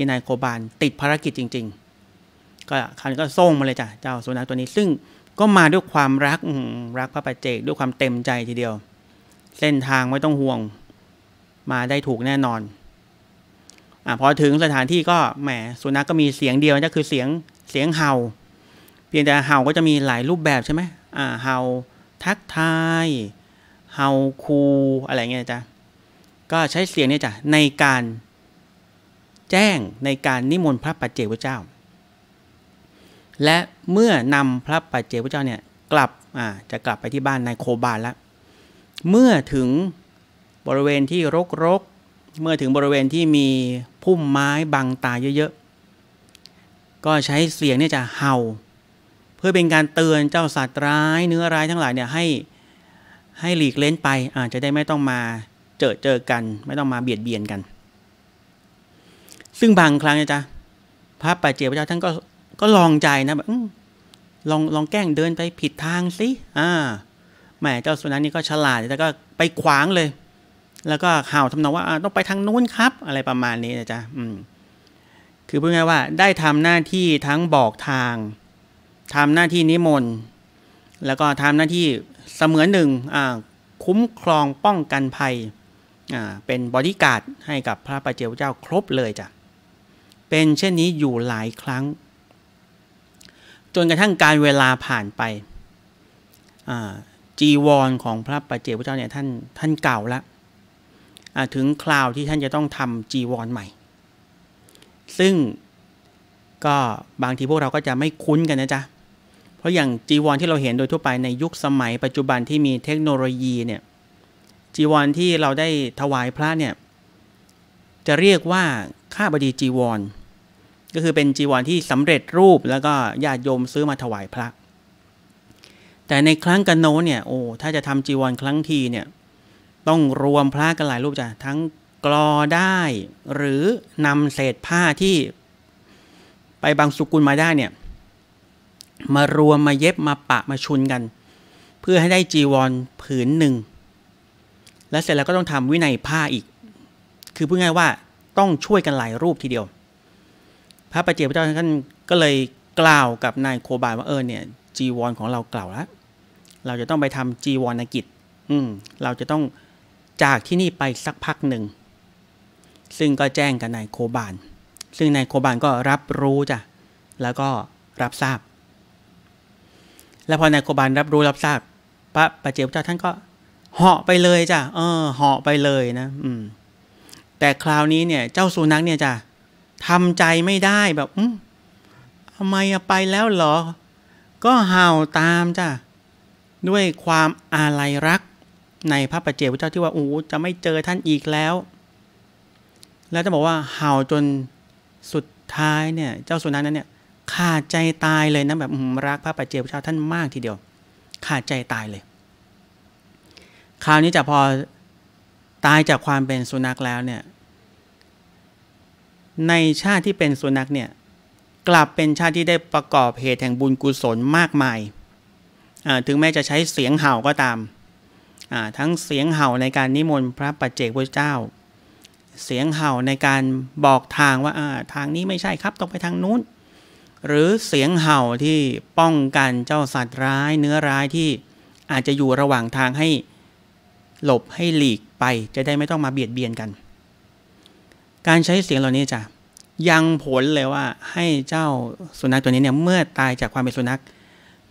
ที่นายโคบานติดภารกิจจริง ๆ ก็คันก็ส่งมาเลยจ้ะเจ้าสุนัขตัวนี้ซึ่งก็มาด้วยความรักรักพระปัจเจกด้วยความเต็มใจทีเดียว เส้นทางไม่ต้องห่วง มาได้ถูกแน่นอน อ่ะพอถึงสถานที่ก็แหมสุนัขกก็มีเสียงเดียวนะคือเสียงเสียงเห่าเพียงแต่เห่าก็จะมีหลายรูปแบบใช่ไหมอ่าเห่าทักทายเห่าคูอะไรเงี้ยจ้ะก็ใช้เสียงเนี่ยจ้ะในการแจ้งในการนิมนต์พระปัจเจกเจ้า และเมื่อนำพระปัจเจกเจ้าเนี่ยกลับะจะกลับไปที่บ้านนายโคบาลแล้ว เมื่อถึงบริเวณที่รกๆ เมื่อถึงบริเวณที่มีพุ่มไม้บังตาเยอะๆ ก็ใช้เสียงเนี่ยจะเห่า เพื่อเป็นการเตือนเจ้าสัตว์ร้ายเนื้อร้ายทั้งหลายเนี่ยให้ให้หลีกเล้นไปอาจจะได้ไม่ต้องมาเจอเจอกัน ไม่ต้องมาเบียดเบียนกันซึ่งบางครั้งนะจ๊ะพระปัจเจกพระเจ้าท่านก็ ก็ลองใจนะแบบลองลองแกล้งเดินไปผิดทางสิ อ่า แหมเจ้าสุนัขนี่ก็ฉลาดแล้วก็ไปขวางเลย แล้วก็ห่าวทำนองว่า ต้องไปทางนู้นครับ อะไรประมาณนี้นะจ๊ะอืม คือพูดง่ายว่า ได้ทำหน้าที่ทั้งบอกทาง ทำหน้าที่นิมนต์ แล้วก็ทำหน้าที่เสมือนหนึ่ง อ่า คุ้มครองป้องกันภัย อ่า เป็นบอดี้การ์ดให้กับพระประเจกเจ้าครบ เลยจ้ะเป็นเช่นนี้อยู่หลายครั้ง จนกระทั่งการเวลาผ่านไปจีวรของพระปัจเจกพระเจ้าเนี่ยท่านท่านเก่าละถึงคราวที่ท่านจะต้องทำจีวรใหม่ ซึ่งก็บางทีพวกเราก็จะไม่คุ้นกันนะจ๊ะ เพราะอย่างจีวรที่เราเห็นโดยทั่วไปในยุคสมัยปัจจุบันที่มีเทคโนโลยีเนี่ยจีวรที่เราได้ถวายพระเนี่ยจะเรียกว่าข้าบดีจีวรก็คือเป็นจีวรที่สำเร็จรูปแล้วก็ญาติโยมซื้อมาถวายพระ แต่ในครั้งกันโนเนี่ยโอ้ถ้าจะทำจีวรครั้งทีเนี่ยต้องรวมพระกันหลายรูปจ้ะทั้งกรอได้ หรือนำเศษผ้าที่ไปบางสุกุลมาได้เนี่ย มารวมมาเย็บมาปะมาชุนกัน เพื่อให้ได้จีวรผืนหนึ่ง และเสร็จแล้วก็ต้องทำวินัยผ้าอีก คือพูดง่ายว่าต้องช่วยกันหลายรูปทีเดียวพระปเจพระเจ้าท่านก็เลยกล่าวกับนายโคบาว่า เออ เนี่ยจีวรของเราเก่าแล้ว เราจะต้องไปทำจีวรกิจอืม เราจะต้องจากที่นี่ไปสักพักหนึ่ง ซึ่งก็แจ้งกับนายโคบานซึ่งนายโคบานก็รับรู้จ้ะ แล้วก็รับทราบ แล้วพอนายโคบานรับรู้รับทราบพระปเจพระเจ้าท่านก็เหาะไปเลยจ้ะเออเหาะไปเลยนะอืม แต่คราวนี้เนี่ยเจ้าสุนัขเนี่ยจ้ะทำใจไม่ได้แบบทำไมไปแล้วหรอ ก็เห่าตามจ้ะด้วยความอาลัยรัก ในพระปัจเจกเจ้าที่ว่าโอ้จะไม่เจอท่านอีกแล้ว แล้วจะบอกว่าเห่าจนสุดท้ายเนี่ย เจ้าสุนัขนั้นเนี่ยขาดใจตายเลยนะแบบรักพระปัจเจกเจ้าท่านมากทีเดียวขาดใจตายเลยคราวนี้จะพอตายจากความเป็นสุนัขแล้วเนี่ยในชาติที่เป็นสุนัขเนี่ย กลับเป็นชาติที่ได้ประกอบเหตุแห่งบุญกุศลมากมาย ถึงแม้จะใช้เสียงเห่าก็ตาม ทั้งเสียงเห่าในการนิมนต์พระปัจเจกพระเจ้า เสียงเห่าในการบอกทางว่าทางนี้ไม่ใช่ครับต้องไปทางนู้น หรือเสียงเห่าที่ป้องกันเจ้าสัตว์ร้าย เนื้อร้ายที่อาจจะอยู่ระหว่างทางให้หลบให้หลีกไป จะได้ไม่ต้องมาเบียดเบียนกันการใช้เสียงเหล่านี้จ้ะยังผลเลยว่าให้เจ้าสุนัขตัวนี้เนี่ยเมื่อตายจากความเป็นสุนัข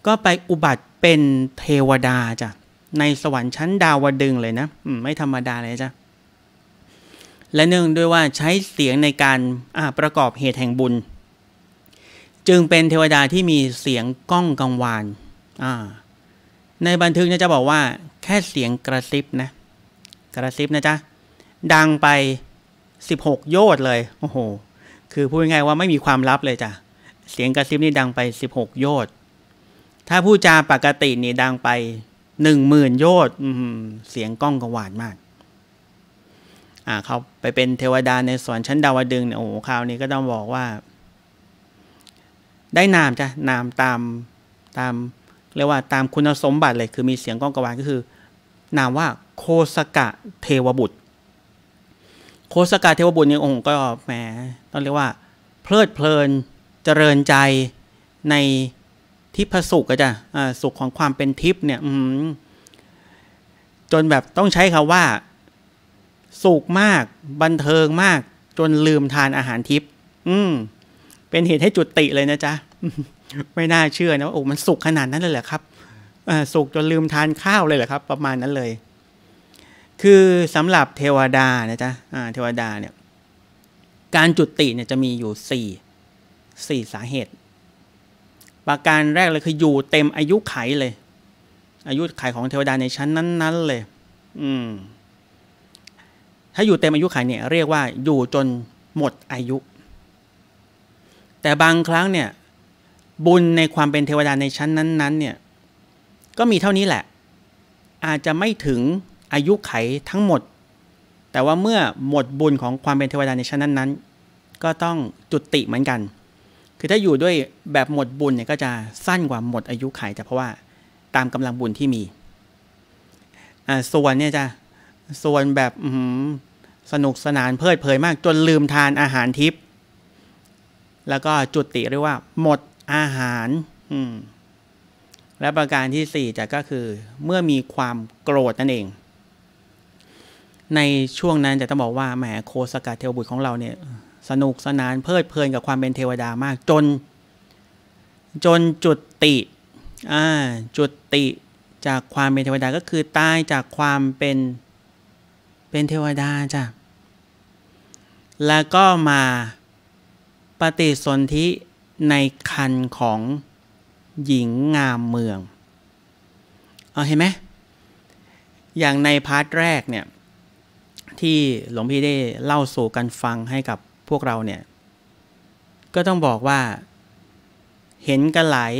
ก็ไปอุบัติเป็นเทวดาจ้ะในสวรรค์ชั้นดาวดึงเลยนะไม่ธรรมดาเลยจ้ะและเนื่องด้วยว่าใช้เสียงในการประกอบเหตุแห่งบุญ จึงเป็นเทวดาที่มีเสียงก้องกังวานในบันทึกเนี่ยจะบอกว่า แค่เสียงกระซิบนะ กระซิบนะจ๊ะดังไปสิบหกโยดเลย โอ้โห คือ พูดง่ายว่าไม่มีความลับเลยจ้ะ เสียงกระซิบนี่ ดังไปสิบหกโยดถ้าผู้จาปกตินี่ดังไปหนึ่งหมื่นโยดเสียงกล้องกวานมาก อ่าเขาไปเป็นเทวดาในสวนชั้นดาวดึงเนี่ย โอ้โหคราวนี้ก็ต้องบอกว่า ได้นามจ้ะ นามตามตาม เรียกว่า ตามคุณสมบัติเลย คือมีเสียงกล้องกวานก็คือ นามว่าโคสกะเทวบุตรโคสกาเทวบุตรนี่องค์ก็แหมต้องเรียกว่าเพลิดเพลินเจริญใจในทิพสุขอะจ้ะสุขของความเป็นทิพเนี่ยจนแบบต้องใช้คาว่าสุขมากบันเทิงมาก จนลืมทานอาหารทิพเป็นเหตุให้จุดติเลยนะจ๊ะ ไม่น่าเชื่อนะ ว่าโอ้มันสุขขนาดนั้นเลยเหรอครับสุขจนลืมทานข้าวเลยเหรอครับ ประมาณนั้นเลยคือสำหรับเทวดานะจ๊ะ อ่าเทวดาเนี่ย การจุติเนี่ยจะมีอยู่สี่สาเหตุ ประการแรกเลย คืออยู่เต็มอายุไขเลย อายุไขของเทวดาในชั้นนั้น ๆ เลย อืม ถ้าอยู่เต็มอายุไขเนี่ยเรียกว่าอยู่จนหมดอายุ แต่บางครั้งเนี่ย บุญในความเป็นเทวดาในชั้นนั้น ๆ เนี่ย ก็มีเท่านี้แหละ อาจจะไม่ถึงอายุไขทั้งหมด แต่ว่าเมื่อหมดบุญของความเป็นเทวดาในชั้นนั้นๆก็ต้องจุดติเหมือนกัน คือถ้าอยู่ด้วยแบบหมดบุญเนี่ยก็จะสั้นกว่าหมดอายุไขแต่เพราะว่าตามกำลังบุญที่มี ส่วนเนี่ยจะส่วนแบบสนุกสนานเพลิดเพลินมากจนลืมทานอาหารทิพย์แล้วก็จุดติเรียกว่าหมดอาหาร และประการที่สี่จะก็คือเมื่อมีความโกรธนั่นเองในช่วงนั้นจะต้องบอกว่าแหมโคสกาเทวบุตรของเราเนี่ย สนุกสนาน เพลิดเพลินกับความเป็นเทวดามากจน จนจุดติจุดติจากความเป็นเทวดาก็คือตายจากความเป็น เป็นเทวดาจ้ะ แล้วก็มาปฏิสนธิในคันของหญิงงามเมืองเอาเห็นไหม อย่างในพาร์ทแรกเนี่ยที่หลวงพี่ได้เล่าสู่กันฟังให้กับพวกเราเนี่ย ก็ต้องบอกว่า เห็นกันหลาย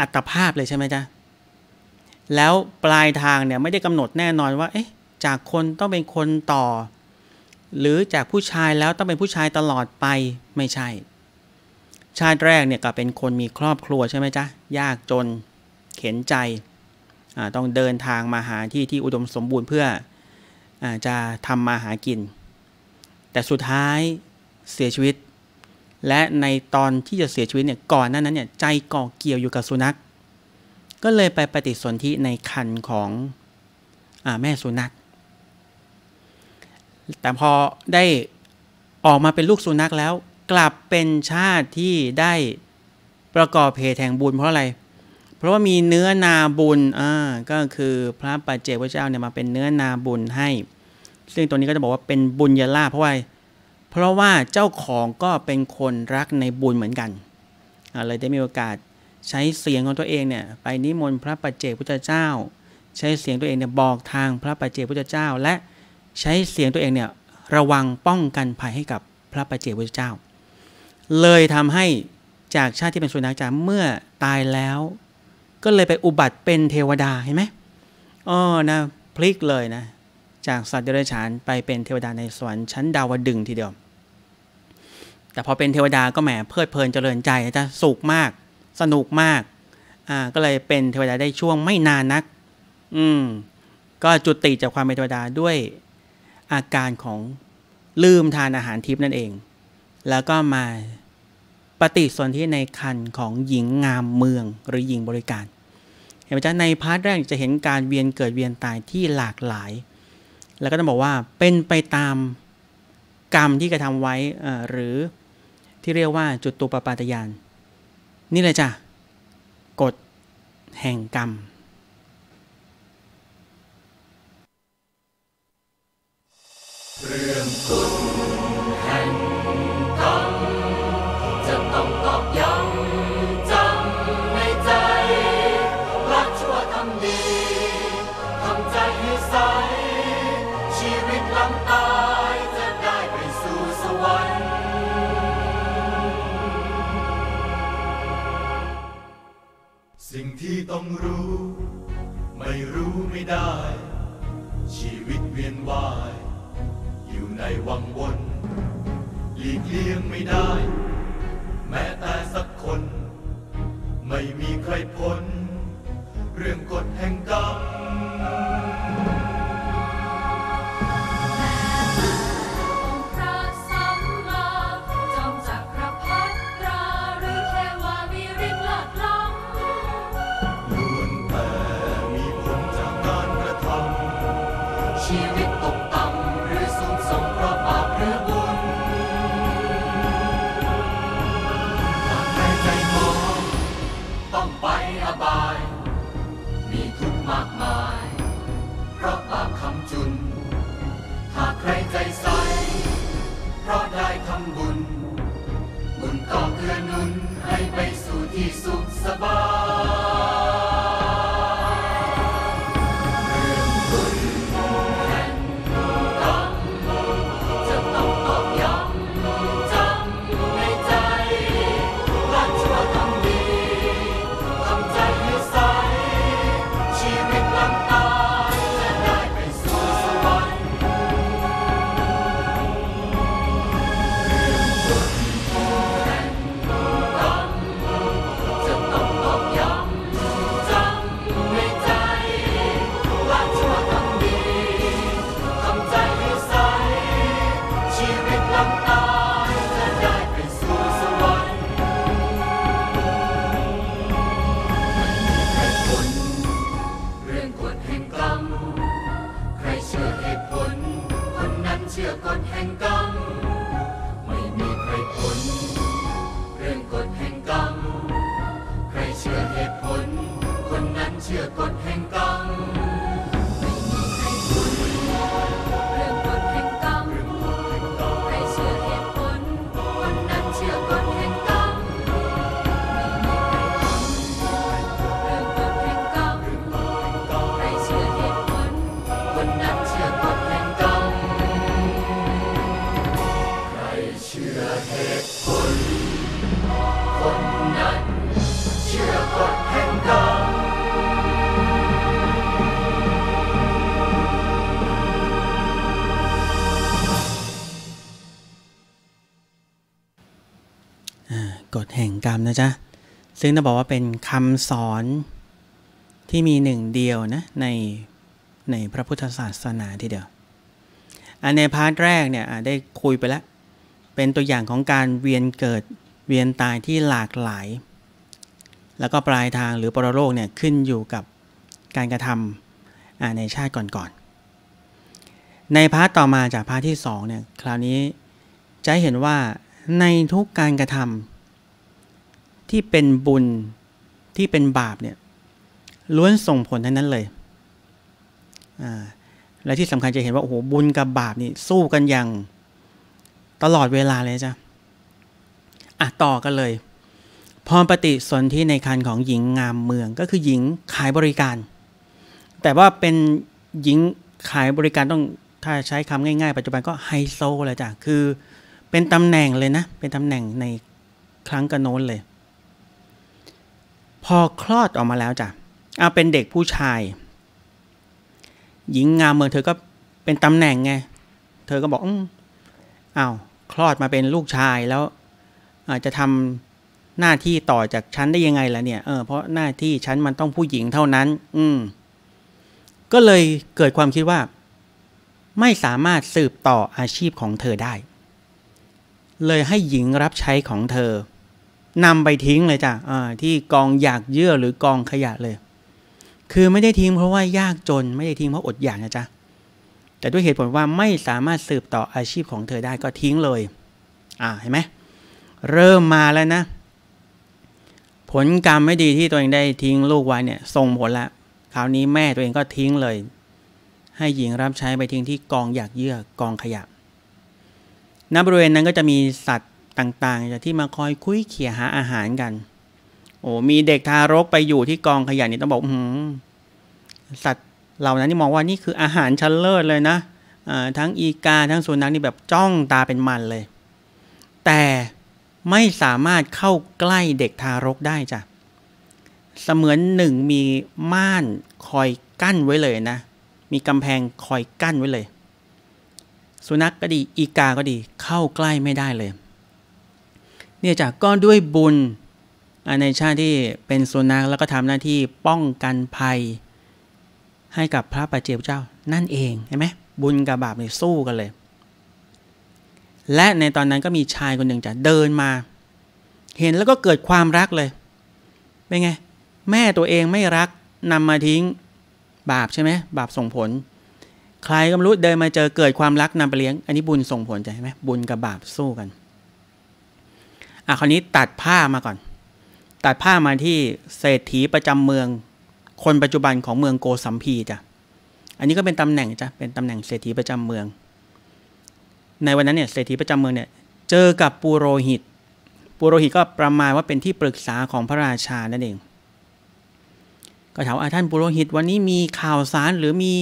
อัตภาพเลยใช่ไหมจ๊ะ แล้วปลายทางเนี่ยไม่ได้กำหนดแน่นอนว่าเอ๊ะจากคนต้องเป็นคนต่อ หรือจากผู้ชายแล้วต้องเป็นผู้ชายตลอดไปไม่ใช่ ชาติแรกเนี่ย ก็เป็นคนมีครอบครัวใช่ไหมจ๊ะ ยากจนเข็นใจต้องเดินทางมาหาที่ที่อุดมสมบูรณ์เพื่อจะทำมาหากิน แต่สุดท้ายเสียชีวิต และในตอนที่จะเสียชีวิตเนี่ย ก่อนน้นั้นเนี่ย ใจก่อเกี่ยวอยู่กับสุนัข ก็เลยไปปฏิสนธิในคันของอแม่สุนัข แต่พอได้ออกมาเป็นลูกสุนัขแล้ว กลับเป็นชาติที่ได้ประกอบเพแห่งบุญเพราะอะไรเพราะว่ามีเนื้อนาบุญอ่าก็คือพระปัจเจกพระเจ้าเนี่ยมาเป็นเนื้อนาบุญให้ ซึ่งตัวนี้ก็จะบอกว่าเป็นบุญยลาเพราะว่า เพราะว่าเจ้าของก็เป็นคนรักในบุญเหมือนกัน เลยได้มีโอกาสใช้เสียงของตัวเองเนี่ย ไปนิมนต์พระปัจเจกพุทธเจ้า ใช้เสียงตัวเองเนี่ยบอกทางพระปัจเจกพุทธเจ้า และใช้เสียงตัวเองเนี่ย ระวังป้องกันภัยให้กับพระปัจเจกพุทธเจ้า เลยทำให้จากชาติที่เป็นสุนัขจาเมื่อตายแล้วก็เลยไปอุบัติเป็นเทวดาเห็นไหมอ๋อนะ พลิกเลยนะ จากสัตว์เดรัจฉานไปเป็นเทวดาในสวรรค์ชั้นดาวดึงทีเดียว แต่พอเป็นเทวดาก็แหมเพลิดเพลินเจริญใจจะสุขมาก สนุกมาก อ่า ก็เลยเป็นเทวดาได้ช่วงไม่นานนัก อืม ก็จุดติจากความเป็นเทวดาด้วยอาการของลืมทานอาหารทิพนั่นเอง แล้วก็มาปฏิสนธิในคันของหญิงงามเมืองหรือหญิงบริการเห็นไหมจ๊ะในพาร์ทแรกจะเห็นการเวียนเกิดเวียนตายที่หลากหลาย แล้ว ก็ต้องบอกว่าเป็นไปตามกรรมที่กระทำไว้หรือที่เรียกว่าจุดตูปปาตยานนี่เลยจ้ะกฎแห่งกรรมเรื่องกฎต้องรู้ ไม่รู้ไม่ได้ ชีวิตเวียนว่าย อยู่ในวังวนหลีกเลี่ยงไม่ได้ แม้แต่สักคน ไม่มีใครพ้น เรื่องกฎแห่งกรรมกรรมนะจ๊ะ ซึ่งต้องบอกว่าเป็นคำสอนที่มีหนึ่งเดียว นะ ใน ในพระพุทธศาสนาทีเดียว อันในพาร์ทแรก เนี่ยได้คุยไปแล้ว เป็นตัวอย่างของการเวียนเกิดเวียนตายที่หลากหลาย แล้วก็ปลายทางหรือ ปรโลก เนี่ย ขึ้นอยู่กับการกระทำใน ชาติก่อนๆ ในพาร์ทต่อมาจากพาร์ทที่2เนี่ย คราวนี้จะเห็นว่าในทุกการกระทำที่เป็นบุญที่เป็นบาปเนี่ยล้วนส่งผลทั้งนั้นเลย อ่า และที่สำคัญจะเห็นว่าโอ้โหบุญกับบาปนี่ สู้กันอย่าง ตลอดเวลาเลยจ้ะอ่ะต่อกันเลย พรปฏิสนธิในคันของหญิงงามเมืองก็คือหญิงขายบริการ แต่ว่าเป็นหญิงขายบริการต้องถ้าใช้คำง่ายๆปัจจุบันก็ไฮโซเลยจ้ะคือ เป็นตำแหน่งเลยนะเป็นตำแหน่งในครั้งกระโน้นเลยพอคลอดออกมาแล้วจ้ะเอาเป็นเด็กผู้ชาย หญิงงามเมืองเธอก็เป็นตำแหน่งไง เธอก็บอกอ้าว คลอดมาเป็นลูกชายแล้วอาจจะทำหน้าที่ต่อจากฉันได้ยังไงล่ะเนี่ย เออ เพราะหน้าที่ฉันมันต้องผู้หญิงเท่านั้น อืม ก็เลยเกิดความคิดว่า ไม่สามารถสืบต่ออาชีพของเธอได้ เลยให้หญิงรับใช้ของเธอนำไปทิ้งเลยจ้ะที่กองอยากเยื่อหรือกองขยะเลย คือไม่ได้ทิ้ง เพราะว่ายากจนไม่ได้ทิ้งเพราะอดอยากนะจ๊ะแต่ด้วยเหตุผลว่าไม่สามารถสืบต่ออาชีพของเธอได้ก็ทิ้งเลย อ่าเห็นไหมเริ่มมาแล้วนะ ผลกรรมไม่ดีที่ตัวเองได้ทิ้งลูกไว้เนี่ย ส่งผลละคราวนี้แม่ตัวเองก็ทิ้งเลย ให้หญิงรับใช้ไปทิ้งที่กองอยากเยื่อ กองขยะณบริเวณนั้นก็จะมีสัตวต่างๆที่มาคอยคุยเขี่ยหาอาหารกันโอ้ มีเด็กทารกไปอยู่ที่กองขยะนี่ต้องบอกหืมสัตว์เหล่านั้นนี่มองว่านี่คืออาหารชั้นเลิศเลยนะทั้งอีกาทั้งสุนัขนี่แบบจ้องตาเป็นมันเลย แต่ไม่สามารถเข้าใกล้เด็กทารกได้จ้ะเสมือนหนึ่งมีม่านคอยกั้นไว้เลยนะ มีกำแพงคอยกั้นไว้เลย สุนัขกก็ดีอีกาก็ดีเข้าใกล้ไม่ได้เลยเนี่ยจากก็ด้วยบุญในชาติที่เป็นสุนัขแล้วก็ทำหน้าที่ป้องกันภัย ให้กับพระปัจเจกเจ้า นั่นเองเห็นไหมบุญ กับ บาปเนี่ยสู้กันเลย และในตอนนั้นก็มีชายคนหนึ่งจะ เดินมา เห็นแล้วก็เกิดความรักเลย เป็น ไง แม่ตัวเองไม่รักนำมาทิ้งบาปใช่ไหมบาปส่งผลใครก็รู้เดินมาเจอเกิดความรักนำไปเลี้ยงอันนี้บุญส่งผลใช่ไหมบุญกับบาปสู้กันอ่ะ คราวนี้ตัดผ้ามาก่อน ตัดผ้ามาที่เศรษฐีประจำเมือง คนปัจจุบันของเมืองโกสัมพีจ้ะ อันนี้ก็เป็นตำแหน่งจ้ะ เป็นตำแหน่งเศรษฐีประจำเมือง ในวันนั้นเนี่ย เศรษฐีประจำเมืองเนี่ย เจอกับปุโรหิตปุโรหิตก็ประมาณว่าเป็นที่ปรึกษาของพระราชา นั่นเอง ก็ถามว่าท่านปุโรหิตวันนี้มีข่าวสารหรือมี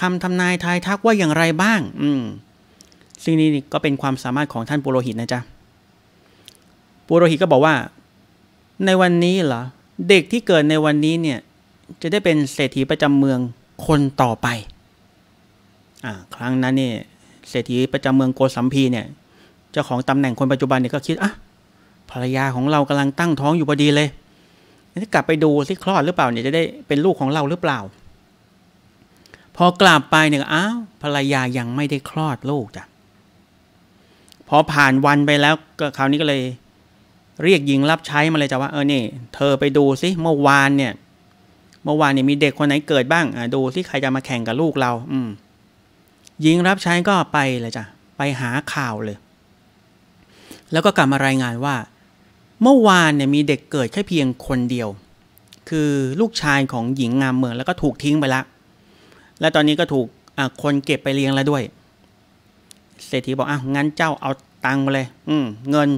คำทำนายทายทักว่าอย่างไรบ้าง อืมซึ่งนี่ก็เป็นความสามารถของท่านปุโรหิตนะจ๊ะปุโรหิตก็บอกว่า ในวันนี้เหรอเด็กที่เกิดในวันนี้เนี่ย จะได้เป็นเศรษฐีประจำเมืองคนต่อไปอ่าครั้งนั้นเนี่ยเศรษฐีประจำเมืองโกสัมพีเนี่ยเจ้าของตำแหน่งคนปัจจุบันเนี่ยก็คิดอ่ะภรรยาของเรากำลังตั้งท้องอยู่พอดีเลยถ้ากลับไปดูสิคลอดหรือเปล่าเนี่ยจะได้เป็นลูกของเราหรือเปล่า พอกลับไปเนี่ยอ้าวภรรยายังไม่ได้คลอดลูกจ้ะพอผ่านวันไปแล้วก็คราวนี้ก็เลยเรียกหญิงรับใช้มาเลยจ้ะว่า เออนี่ เธอไปดูซิ เมื่อวาน เนี่ย เมื่อวานเนี่ยมีเด็กคนไหนเกิดบ้าง อ่ะดูซิใครจะมาแข่งกับลูกเรา อืม หญิงรับใช้ก็ไปเลยจ้ะไปหาข่าวเลย แล้วก็กลับมารายงานว่า เมื่อวานเนี่ยมีเด็กเกิดแค่เพียงคนเดียว คือลูกชายของหญิงงามเมืองแล้วก็ถูกทิ้งไปละและตอนนี้ก็ถูกคนเก็บไปเลี้ยงแล้วด้วยเศรษฐีบอกอ้าวงั้นเจ้าเอาตังค์มาเลย อืมเงิน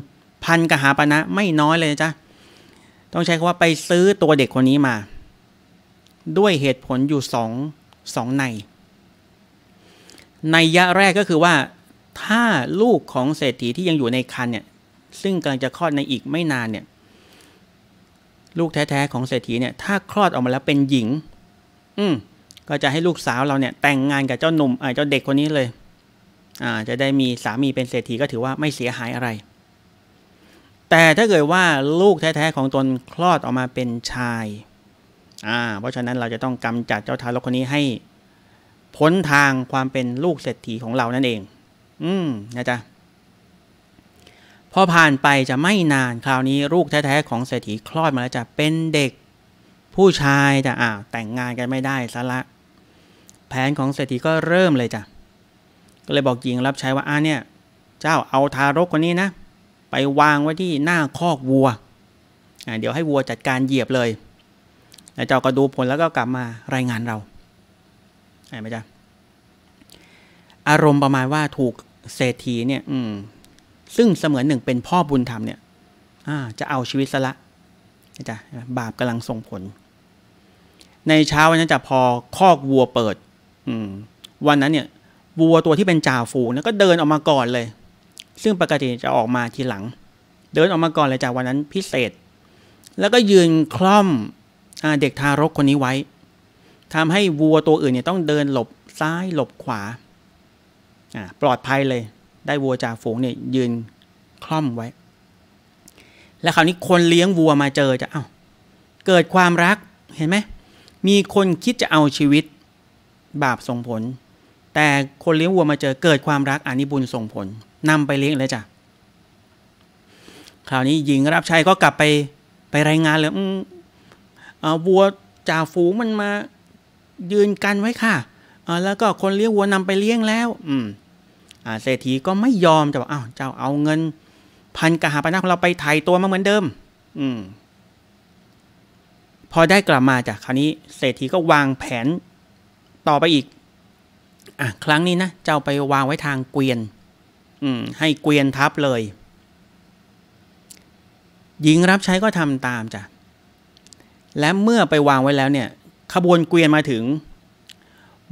พันกหาปณะไม่น้อยเลยจ้ะต้องใช้คำว่าไปซื้อตัวเด็กคนนี้มา ด้วยเหตุผลอยู่สองสองใน ในยะแรกก็คือว่า ถ้าลูกของเศรษฐีที่ยังอยู่ในคันเนี่ย ซึ่งกำลังจะคลอดในอีกไม่นานเนี่ย ลูกแท้ๆของเศรษฐีเนี่ย ถ้าคลอดออกมาแล้วเป็นหญิง อืมก็จะให้ลูกสาวเราเนี่ย แต่งงานกับ เจ้าหนุ่มเจ้าเด็กคนนี้เลย อ่า จะได้มีสามีเป็นเศรษฐีก็ถือว่าไม่เสียหายอะไรแต่ถ้าเกิดว่าลูกแท้ๆของตนคลอดออกมาเป็นชาย อ่า เพราะฉะนั้นเราจะต้องกำจัดเจ้าทารกคนนี้ให้พ้นทางความเป็นลูกเศรษฐีของเรานั่นเอง อืมนะจ๊ะพอผ่านไปจะไม่นานคราวนี้ ลูกแท้ๆของเศรษฐีคลอดมาแล้วจะเป็นเด็ก ผู้ชายจะอ้าวแต่งงานกันไม่ได้ซะละแผนของเศรษฐีก็เริ่มเลยจ้ะก็เลยบอกหญิงรับใช้ว่าอ่าเนี่ย เจ้าเอาทารกคนนี้นะไปวางไว้ที่หน้าคอกวัวเดี๋ยวให้วัวจัดการเหยียบเลยแล้วเจ้าก็ดูผลแล้วก็กลับมารายงานเราเอ้ไหมจ๊ะ อารมณ์ประมาณว่าถูกเศรษฐี เนี่ย อืม ซึ่งเสมือนหนึ่งเป็นพ่อบุญธรรมเนี่ย อ่า จะเอาชีวิตซะละจ้ะบาปกำลังส่งผล ในเช้า วันนั้นจะพอคอกวัวเปิด อืม วันนั้นเนี่ย วัวตัวที่เป็นจ่าฝูงก็เดินออกมาก่อนเลยซึ่งปกติจะออกมาทีหลัง เดินออกมาก่อนเลยจากวันนั้นพิเศษ แล้วก็ยืนคล่อมเด็กทารกคนนี้ไว้ ทำให้วัวตัวอื่นเนี่ยต้องเดินหลบซ้ายหลบขวาปลอดภัยเลย ได้วัวจากฝูงเนี่ยยืนคล่อมไว้ แล้วคราวนี้คนเลี้ยงวัวมาเจอจะเอา้าเกิดความรักเห็นไหม มีคนคิดจะเอาชีวิตบาปส่งผล แต่คนเลี้ยงวัวมาเจอเกิดความรักอันนี้บุญส่งผลนำไปเลี้ยงเลยจ้ะคราวนี้หญิงรับใช้ก็กลับไปไปรายงานเลยวัวจ่าฝูงมันมายืนกันไว้ค่ะ แล้วก็คนเลี้ยงวัวนำไปเลี้ยงแล้ว อืมเศรษฐีก็ไม่ยอมจะบอกอ้าวเจ้าเอาเงินพันกหาปณะของเราไปไถ่ตัวมาเหมือนเดิม อืม พอได้กลับมาจาก คราวนี้ เศรษฐีก็วางแผนต่อไปอีก อ่ะครั้งนี้นะเจ้าไปวางไว้ทางเกวียนให้เกวียนทับเลย หญิงรับใช้ก็ทำตามจ้ะ และเมื่อไปวางไว้แล้วเนี่ย ขบวนเกวียนมาถึง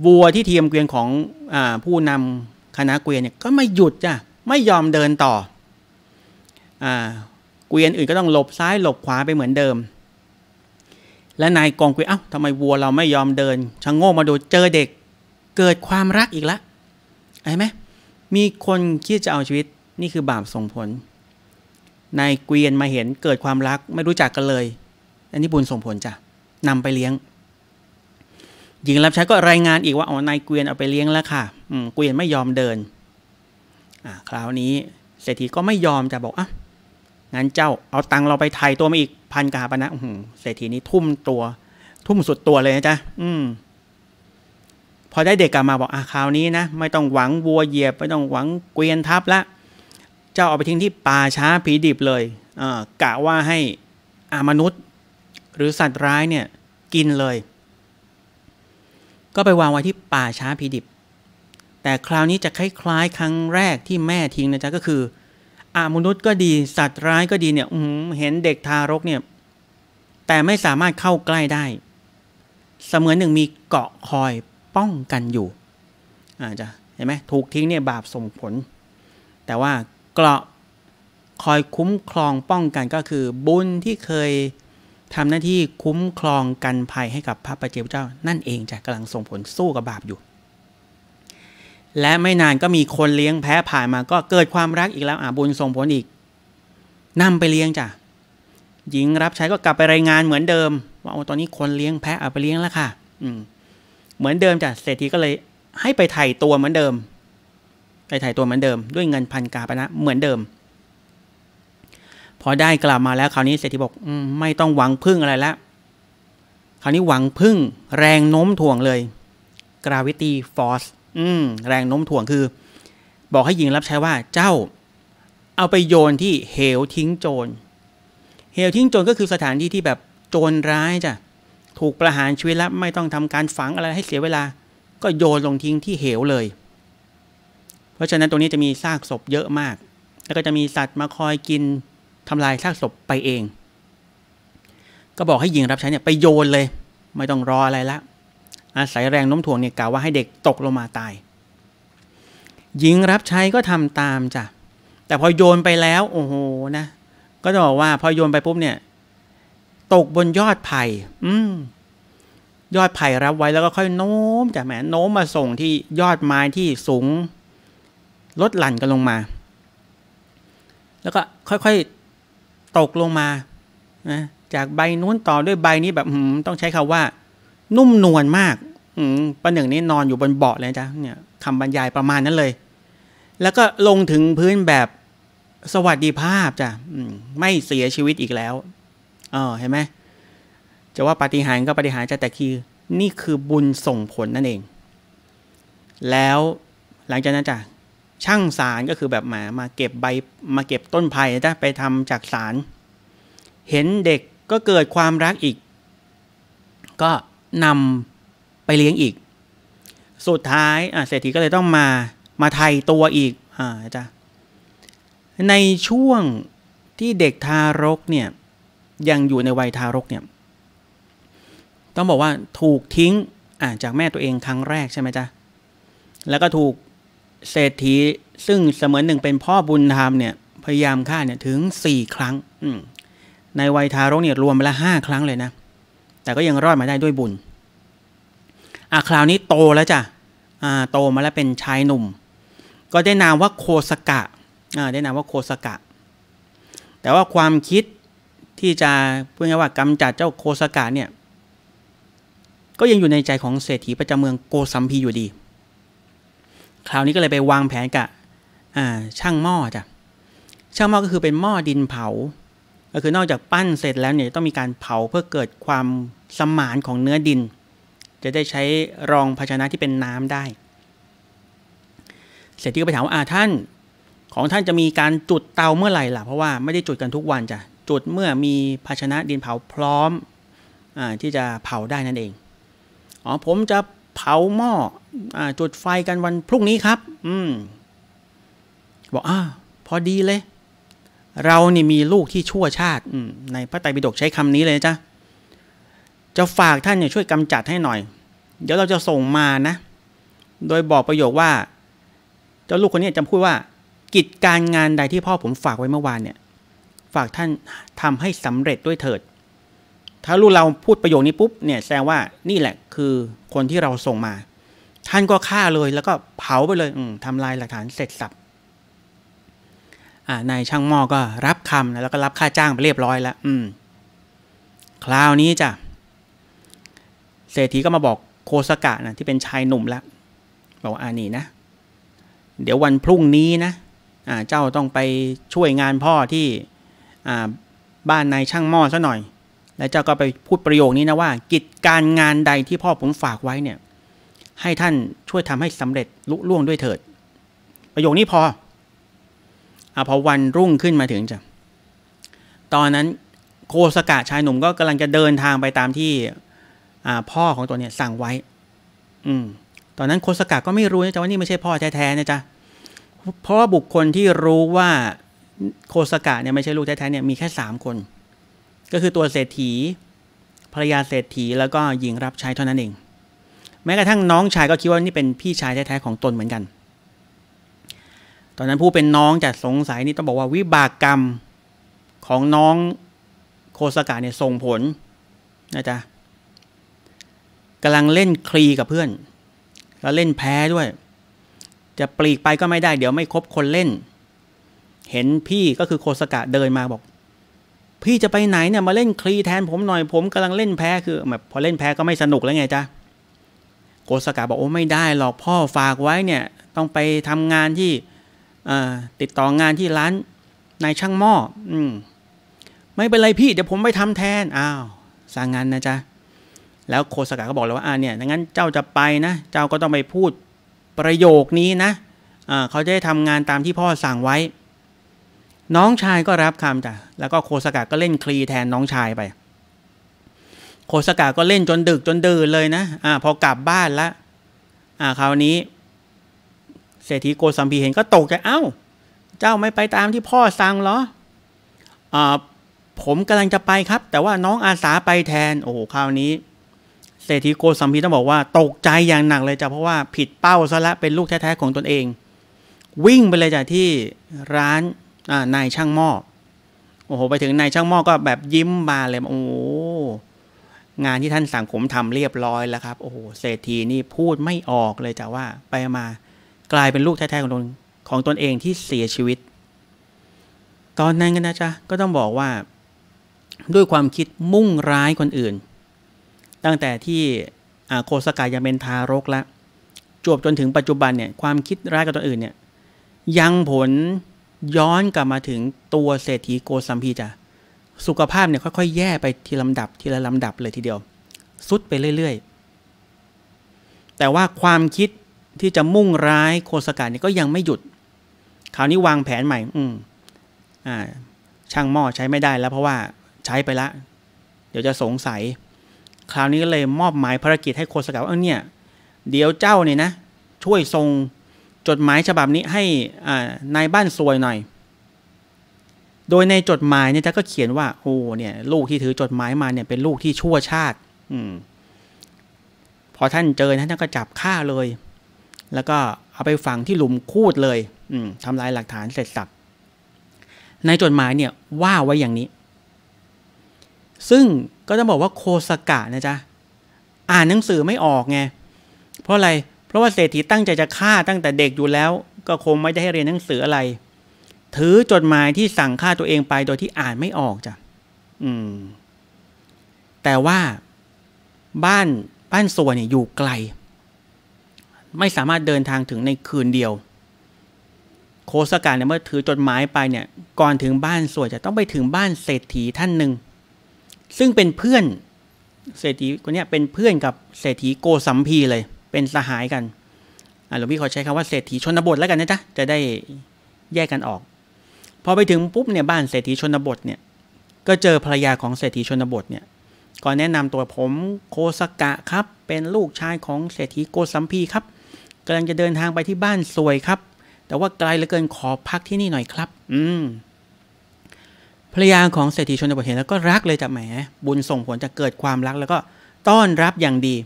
วัวที่เทียมเกวียนของอผู้นำคณะเกวียนเนี่ยก็ไม่หยุดจ้ะไม่ยอมเดินต่ออเกวียนอื่นก็ต้องหลบซ้ายหลบขวาไปเหมือนเดิม และนายกองเกวียนเอา้าทำไมวัวเราไม่ยอมเดินชะงโง่มาดูเจอเด็กเกิดความรักอีกละไอ้ไหมมีคนคิดจะเอาชีวิต นี่คือบาปส่งผลนายเกวียนมาเห็นเกิดความรัก ไม่รู้จักกันเลยอันนี้บุญส่งผลจ้ะนำไปเลี้ยงหญิงรับใช้ก็รายงานอีกว่าอ๋อนายเกวียนเอาไปเลี้ยงแล้วค่ะอืมเกวียนไม่ยอมเดิน อ่าคราวนี้เศรษฐีก็ไม่ยอมจะบอกอ่ะงั้นเจ้าเอาตังเราไปไถ่ตัวมาอีกพันกาปนะเศรษฐีนี้ทุ่มตัว ทุ่มสุดตัวเลยนะจ๊ะอืมพอได้เด็กกลับมาบอกอ่ะคราวนี้นะไม่ต้องหวังวัวเหยียบ ไม่ต้องหวังเกวียนทับละเจ้าเอาไปทิ้งที่ป่าช้าผีดิบเลย เออกะว่าให้อามนุษย์ หรือสัตว์ร้ายเนี่ย กินเลย ก็ไปวางไว้ที่ป่าช้าผีดิบ แต่คราวนี้จะคล้ายๆครั้งแรกที่แม่ทิ้งนะจ๊ะก็คือ อามนุษย์ก็ดีสัตว์ร้ายก็ดีเนี่ยเห็นเด็กทารกเนี่ย แต่ไม่สามารถเข้าใกล้ได้ เสมือนหนึ่งมีเกาะคอยป้องกันอยู่อาจจะเห็นไหมถูกทิ้งเนี่ยบาปส่งผล แต่ว่าเกราะคอยคุ้มครองป้องกันก็คือบุญที่เคยทำหน้าที่คุ้มครองกันภัยให้กับพระปเจ้าเจ้า นั่นเองจะกำลังส่งผลสู้กับบาปอยู่ และไม่นานก็มีคนเลี้ยงแพ้ผ่านมาก็เกิดความรักอีกแล้วอ่บุญส่งผลอีก นำไปเลี้ยงจ้ะหญิงรับใช้ก็กลับไปรายงานเหมือนเดิมว่าโอ้ตอนนี้คนเลี้ยงแพะเอาไปเลี้ยงแล้วค่ะอืมเหมือนเดิมจ้ะ เศรษฐีก็เลย ให้ไปไถ่ตัวเหมือนเดิม ไปไถ่ตัวเหมือนเดิม ด้วยเงินพันกาปนะเหมือนเดิม พอได้กลับมาแล้ว คราวนี้เศรษฐีบอกอไม่ต้องหวังพึ่งอะไรละคราวนี้หวังพึ่ง แรงโน้มถ่วงเลย gravity force อืม แรงโน้มถ่วงคือ บอกให้หญิงรับใช้ว่า เจ้า เอาไปโยนที่เหวทิ้งโจรเหวทิ้งโจรก็คือสถานที่ที่แบบโจรร้ายจ้ะถูกประหารชีวิตแล้วไม่ต้องทำการฝังอะไรให้เสียเวลา ก็โยนลงทิ้งที่เหวเลย เพราะฉะนั้นตรงนี้จะมีซากศพเยอะมาก แล้วก็จะมีสัตว์มาคอยกิน ทำลายซากศพไปเอง ก็บอกให้หญิงรับใช้เนี่ยไปโยนเลย ไม่ต้องรออะไรละ อาศัยแรงน้มถ่วงเนี่ยกล่าวว่าให้เด็กตกลงมาตาย หญิงรับใช้ก็ทำตามจ้ะแต่พอโยนไปแล้ว โอ้โหนะ ก็จะบอกว่าพอโยนไปปุ๊บเนี่ยตกบนยอดไผ่อืมยอดไผ่รับไว้แล้วก็ค่อยโน้มจากแหมโน้มมาส่งที่ยอดไม้ที่สูง ลดหลั่นกันลงมา แล้วก็ค่อยๆตกลงมานะจากใบนู้นต่อด้วยใบนี้แบบต้องใช้คาว่า นุ่มนวลมากประหนึ่งนี้นอนอยู่บนเบาะเลยจ้ะ เนี่ยคำบรรยายประมาณนั้นเลย แล้วก็ลงถึงพื้นแบบสวัสดีภาพจ้ะไม่เสียชีวิตอีกแล้วเอเห็นไหมจะว่าปฏิหารก็ปฏิหารจะแต่คือนี่คือบุญส่งผลนั่นเอง แล้วหลังจากนั้นจ้ะช่างสารก็คือแบบหมามาเก็บใบ มาเก็บต้นไผ่นะไปทำจากสาร เห็นเด็กก็เกิดความรักอีก ก็นำไปเลี้ยงอีก สุดท้ายเศรษฐีก็เลยต้องมามาไทยตัวอีกอ่าจ้ะในช่วงที่เด็กทารกเนี่ยยังอยู่ในวัยทารกเนี่ย ต้องบอกว่าถูกทิ้งอาจากแม่ตัวเองครั้งแรกใช่ไหมจ๊ะ แล้วก็ถูกเศรษฐีซึ่งเสมือนหนึ่งเป็นพ่อบุญธรรมเนี่ย พยายามฆ่าเนี่ยถึงสี่ครั้งในวัยทารกเนี่ยรวมไปละห้าครั้งเลยนะ แต่ก็ยังรอดมาได้ด้วยบุญ อ่ะคราวนี้โตแล้วจ้ะอ่าโตมาแล้วเป็นชายหนุ่ม ก็ได้นามว่าโคสกะอ่าได้นามว่าโคสกะ แต่ว่าความคิดที่จะพูดง่ายว่ากำจัดเจ้าโคสกาเนี่ย ก็ยังอยู่ในใจของเศรษฐีประจำเมืองโกสัมพีอยู่ดี คราวนี้ก็เลยไปวางแผนกับช่างหม้อจ้ะ ช่างหม้อก็คือเป็นหม้อดินเผา ก็คือนอกจากปั้นเสร็จแล้วเนี่ยต้องมีการเผาเพื่อเกิดความ สมานของเนื้อดิน จะได้ใช้รองภาชนะที่เป็นน้ำได้เสร็จที่ก็ไปถามว่า ท่านของท่านจะมีการจุดเตาเมื่อไหร่ล่ะ เพราะว่าไม่ได้จุดกันทุกวันจ้ะจุดเมื่อมีภาชนะดินเผาพร้อมอที่จะเผาได้นั่นเอง อ๋อผมจะเผาหม้ออจุดไฟกันวันพรุ่งนี้ครับ อืม บอกอ่าพอดีเลย เรานี่มีลูกที่ชั่วชาติในพระไตรปิฎกใช้คำนี้เลยจ้ะจะฝากท่านอย่าช่วยกำจัดให้หน่อย เดี๋ยวเราจะส่งมานะ โดยบอกประโยคว่าเจ้าลูกคนนี้จะพูดว่า กิจการงานใดที่พ่อผมฝากไว้เมื่อวานเนี่ยากท่านทำให้สำเร็จด้วยเถิด ถ้าลูกเราพูดประโยคนี้ปุ๊บ เนี่ย แสดงว่า นี่แหละคือคนที่เราส่งมา ท่านก็ฆ่าเลยแล้วก็เผาไปเลยทำลายหลักฐานเสร็จสับนายช่างหม้อก็รับคำนะแล้วก็รับค่าจ้างไปเรียบร้อยแล้วอืมคราวนี้จ้ะเศรษฐีก็มาบอกโคสกะนะที่เป็นชายหนุ่มแล้วบอกว่าอานี่นะ เดี๋ยววันพรุ่งนี้นะอ่า เจ้าต้องไปช่วยงานพ่อที่บ้านนายช่างหม้อซะหน่อย แล้วเจ้าก็ไปพูดประโยคนี้นะว่า กิจการงานใดที่พ่อผมฝากไว้เนี่ย ให้ท่านช่วยทำให้สำเร็จลุล่วงด้วยเถิด ประโยคนี้พออพอวันรุ่งขึ้นมาถึงจ้ะ ตอนนั้นโคสกะชายหนุ่มก็กำลังจะเดินทางไปตามที่พ่อของตัวเนี่ย สั่งไว้ อืม ตอนนั้นโคสกะก็ไม่รู้นะจ๊ะว่านี่ไม่ใช่พ่อแท้ๆนะจ๊ะ เพราะบุคคลที่รู้ว่าโคสกะเนี่ยไม่ใช่ลูกแท้ๆเนี่ยมีแค่สามคน ก็คือตัวเศรษฐี ภรรยาเศรษฐีแล้วก็หญิงรับใช้เท่านั้นเอง แม้กระทั่งน้องชายก็คิดว่านี่เป็นพี่ชายแท้ ๆ ของตนเหมือนกัน ตอนนั้นผู้เป็นน้องจะสงสัยนี่ต้องบอกว่าวิบากกรรมของน้องโคสกะเนี่ยส่งผลนะจ๊ะกำลังเล่นคลีกับเพื่อน แล้วเล่นแพ้ด้วย จะปลีกไปก็ไม่ได้ เดี๋ยวไม่ครบคนเล่นเห็นพี่ก็คือโคสกะเดินมาบอก พี่จะไปไหนเนี่ยมาเล่นคลีแทนผมหน่อยผมกำลังเล่นแพ้ คือแบบพอเล่นแพ้ก็ไม่สนุกแล้วไงจ๊ะโคสกะบอกโอ้ไม่ได้หรอกพ่อฝากไว้เนี่ย ต้องไปทำงานที่ติดต่องานที่ร้านนายช่างหม้ออืม ไม่เป็นไรพี่ เดี๋ยวผมไปทำแทนอ้าวสั่งงานนะจ๊ะแล้วโคสกะก็บอกเลยว่าอ่าเนี่ยงั้น เจ้าจะไปนะเจ้าก็ต้องไปพูดประโยคนี้นะะเขาจะได้ทำงานตามที่พ่อสั่งไว้น้องชายก็รับคำจ้ะแล้วก็โคสกะก็เล่นคลีแทนน้องชายไป โคสกะก็เล่นจนดึกจนดื่นเลยนะ อ่า พอกลับบ้านละ อ่า คราวนี้ เศรษฐีโกสัมพีเห็นก็ตกใจ เอ้า เจ้าไม่ไปตามที่พ่อสั่งเหรออ่าผมกำลังจะไปครับ แต่ว่าน้องอาสาไปแทน โอ้คราวนี้ เศรษฐีโกสัมพีต้องบอกว่า ตกใจอย่างหนักเลยจ้ะ เพราะว่าผิดเป้าซะละเป็นลูกแท้ๆของตนเอง วิ่งไปเลยจ้ะที่ร้านนายช่างหม้อ โอ้โห ไปถึงนายช่างหม้อก็แบบยิ้มบานเลย โอ้งานที่ท่านสั่งผมทำเรียบร้อยแล้วครับ โอ้โห เศรษฐีนี่พูดไม่ออกเลยแต่ว่า ไปมากลายเป็นลูกแท้ๆ ของตนของตนเองที่เสียชีวิต ตอนนั้นกันนะจ๊ะ ก็ต้องบอกว่า ด้วยความคิดมุ่งร้ายคนอื่น ตั้งแต่ที่โคสกายังเป็นทารกแล้ว จวบจนถึงปัจจุบันเนี่ย ความคิดร้ายกับตนอื่นเนี่ย ยังผลย้อนกลับมาถึงตัวเศรษฐีโกสัมพีจ้ะสุขภาพเนี่ยค่อยๆ แย่ไปทีลำดับทีละลำดับเลยทีเดียวสุดไปเรื่อยๆ แต่ว่าความคิดที่จะมุ่งร้ายโคสกาเนี่ยก็ยังไม่หยุดคราวนี้วางแผนใหม่อืมอ่าช่างหม้อใช้ไม่ได้แล้วเพราะว่าใช้ไปละ เดี๋ยวจะสงสัย คราวนี้ก็เลยมอบหมายภารกิจให้โคสกาว่าเนี่ยเดี๋ยวเจ้าเนี่ยนะช่วยทรงจดหมายฉบับนี้ให้นายบ้านซวยหน่อย โดยในจดหมายเนี่ยท่านก็เขียนว่าโอ้เนี่ย ลูกที่ถือจดหมายมาเนี่ยเป็นลูกที่ชั่วชาติ อืม พอท่านเจอท่านก็จับฆ่าเลย แล้วก็เอาไปฝังที่หลุมคูดเลย อืมทำลายหลักฐานเสร็จสับในจดหมายเนี่ย ว่าไว้อย่างนี้ ซึ่งก็ต้องบอกว่าโคสกะนะจ๊ะอ่านหนังสือไม่ออกไงเพราะอะไรเพราะว่าเศรษฐี ตั้งใจจะฆ่าตั้งแต่เด็กอยู่แล้ว ก็คงไม่ได้ให้เรียนหนังสืออะไร ถือจดหมายที่สั่งฆ่าตัวเองไปโดยที่อ่านไม่ออกจ้ะอืม แต่ว่าบ้านบ้านสวนเนี่ยอยู่ไกล ไม่สามารถเดินทางถึงในคืนเดียว โคสการเนี่ยเมื่อถือจดหมายไปเนี่ยก่อนถึงบ้านสวนจะต้องไปถึงบ้านเศรษฐีท่านหนึ่งซึ่งเป็นเพื่อน เศรษฐีคนนี้เป็นเพื่อนกับเศรษฐีโกสัมพีเลยเป็นสหายกันหลวงพี่ขอใช้คำว่าเศรษฐีชนบทแล้วกันนะจ๊ะ จะได้แยกกันออก พอไปถึงปุ๊บเนี่ยบ้านเศรษฐีชนบทเนี่ย ก็เจอภรรยาของเศรษฐีชนบทเนี่ยก่อนแนะนำตัวผมโคสกะครับ เป็นลูกชายของเศรษฐีโกสัมพีครับกำลังจะเดินทางไปที่บ้านสวยครับ แต่ว่าไกลเหลือเกินขอพักที่นี่หน่อยครับ อืม ภรรยาของเศรษฐีชนบทเห็นแล้วก็รักเลยจ้ะแหม บุญส่งผลจะเกิดความรัก แล้วก็ต้อนรับอย่างดี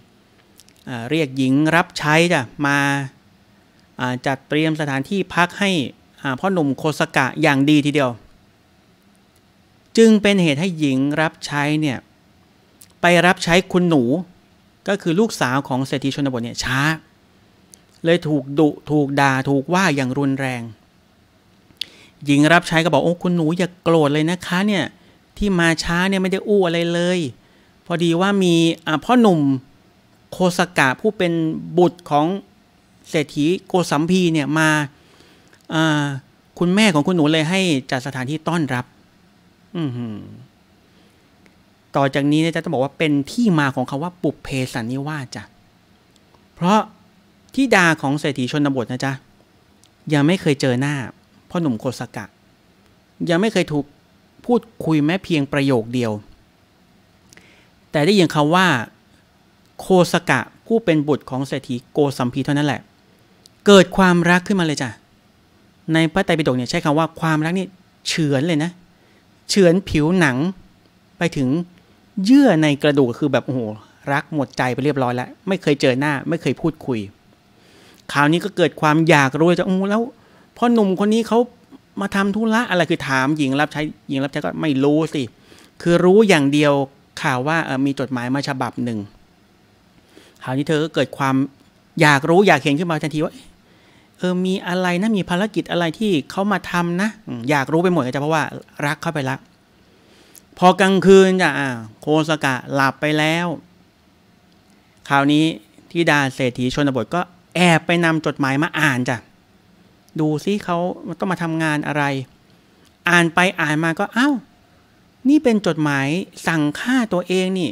เรียกหญิงรับใช้จ้ะมาจัดเตรียมสถานที่พักให้พ่อหนุ่มโคสกะอย่างดีทีเดียว จึงเป็นเหตุให้หญิงรับใช้เนี่ยไปรับใช้คุณหนูก็คือลูกสาวของเศรษฐีชนบทเนี่ยช้า เลยถูกดุถูกด่าถูกว่าอย่างรุนแรง หญิงรับใช้ก็บอกโอ้คุณหนูอย่าโกรธเลยนะคะเนี่ยที่มาช้าเนี่ยไม่ได้อู้อะไรเลย พอดีว่ามีพ่อหนุ่มโคสกะผู้เป็นบุตรของเศรษฐีโกสัมพีเนี่ยมาคุณแม่ของคุณหนูเลยให้จัดสถานที่ต้อนรับ อืต่อจากนี้นจะต้องบอกว่าเป็นที่มาของคาว่า ปุบเพสันนิวาจ้ะเพราะที่ดาของเศรษฐีชนบท นะจ๊ะ ยังไม่เคยเจอหน้าพ่อหนุ่มโคสกะ ยังไม่เคยถูกพูดคุยแม้เพียงประโยคเดียว แต่ได้ยินคาว่าโคสกะผู้เป็นบุตรของเศรษฐีโกสัมพีเท่านั้นแหละ เกิดความรักขึ้นมาเลยจ้ะ ในพระไตรปิฎกเนี่ยใช้คำว่าความรักนี่เฉือนเลยนะ เฉือนผิวหนัง ไปถึงเยื่อในกระดูกคือแบบโอ้โหรักหมดใจไปเรียบร้อยแล้ว ไม่เคยเจอหน้า ไม่เคยพูดคุย คราวนี้ก็เกิดความอยากรู้จะโอ้แล้วพ่อหนุ่มคนนี้เขามาทำธุระอะไรคือถามหญิงรับใช้หญิงรับใช้ก็ไม่รู้สิ คือรู้อย่างเดียวข่าวว่ามีจดหมายมาฉบับหนึ่งคราวนี้เธอก็เกิดความอยากรู้อยากเห็นขึ้นมาทันทีว่าเออมีอะไรนะมีภารกิจอะไรที่เขามาทำนะอยากรู้ไปหมดเลยจ้ะเพราะว่า รักเข้าไปละพอกลางคืนจ้ะโคสกะหลับไปแล้วคราวนี้ที่ดาเศรษฐีชนบทก็ แอบไปนำจดหมายมาอ่านจ้ะดูซิเขาต้องมาทำงานอะไร อ่านไปอ่านมาก็อา้าวนี่เป็นจดหมายสั่งฆ่าตัวเองนี่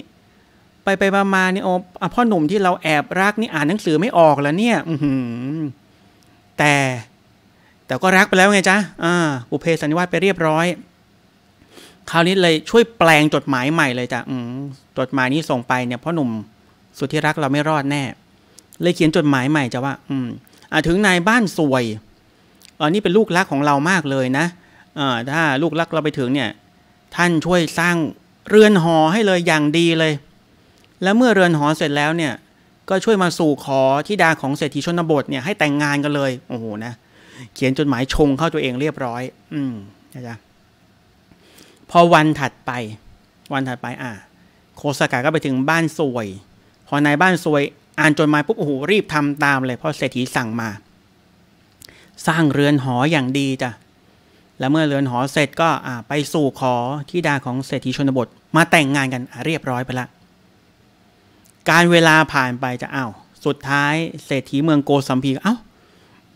ไปไปมาเนี่ย๋อพ่อหนุ่มที่เราแอบรักนี่อ่านหนังสือไม่ออกแล้วเนี่ย อืแต่ แต่ก็รักไปแล้วไงจ๊ะอ่าอุเพสันนิวาสไปเรียบร้อย คราวนี้เลยช่วยแปลงจดหมายใหม่เลยจ้ะอืมจดหมายนี้ส่งไปเนี่ยพ่อหนุ่มสุดที่รักเราไม่รอดแน่เลยเขียนจดหมายใหม่จ้ะว่า อืม อ่าถึงนายบ้านสวยอันนี้เป็นลูกรักของเรามากเลยนะอ่อ ถ้าลูกรักเราไปถึงเนี่ย ท่านช่วยสร้างเรือนหอให้เลยอย่างดีเลยและเมื่อเรือนหอเสร็จแล้วเนี่ย ก็ช่วยมาสู่ขอที่ดาของเศรษฐีชนบท เนี่ยให้แต่งงานกันเลยโอ้โหนะเขียนจดหมายชงเข้าตัวเองเรียบร้อย อืมนะจ๊ะพอวันถัดไป วันถัดไปอ่าโคสกาก็ไปถึงบ้านสวย พอนายบ้านสวยอ่านจดหมายปุ๊บโอ้โหรีบทำตามเลยเพราะเศรษฐีสั่งมา สร้างเรือนหออย่างดีจ้ะแล้วเมื่อเรือนหอเสร็จก็อ่าไปสู่ขอที่ดาของเศรษฐีชนบท มาแต่งงานกันเรียบร้อยไปละการเวลาผ่านไปจะอ้าวสุดท้ายเศรษฐีเมืองโกสัมพีเอา้า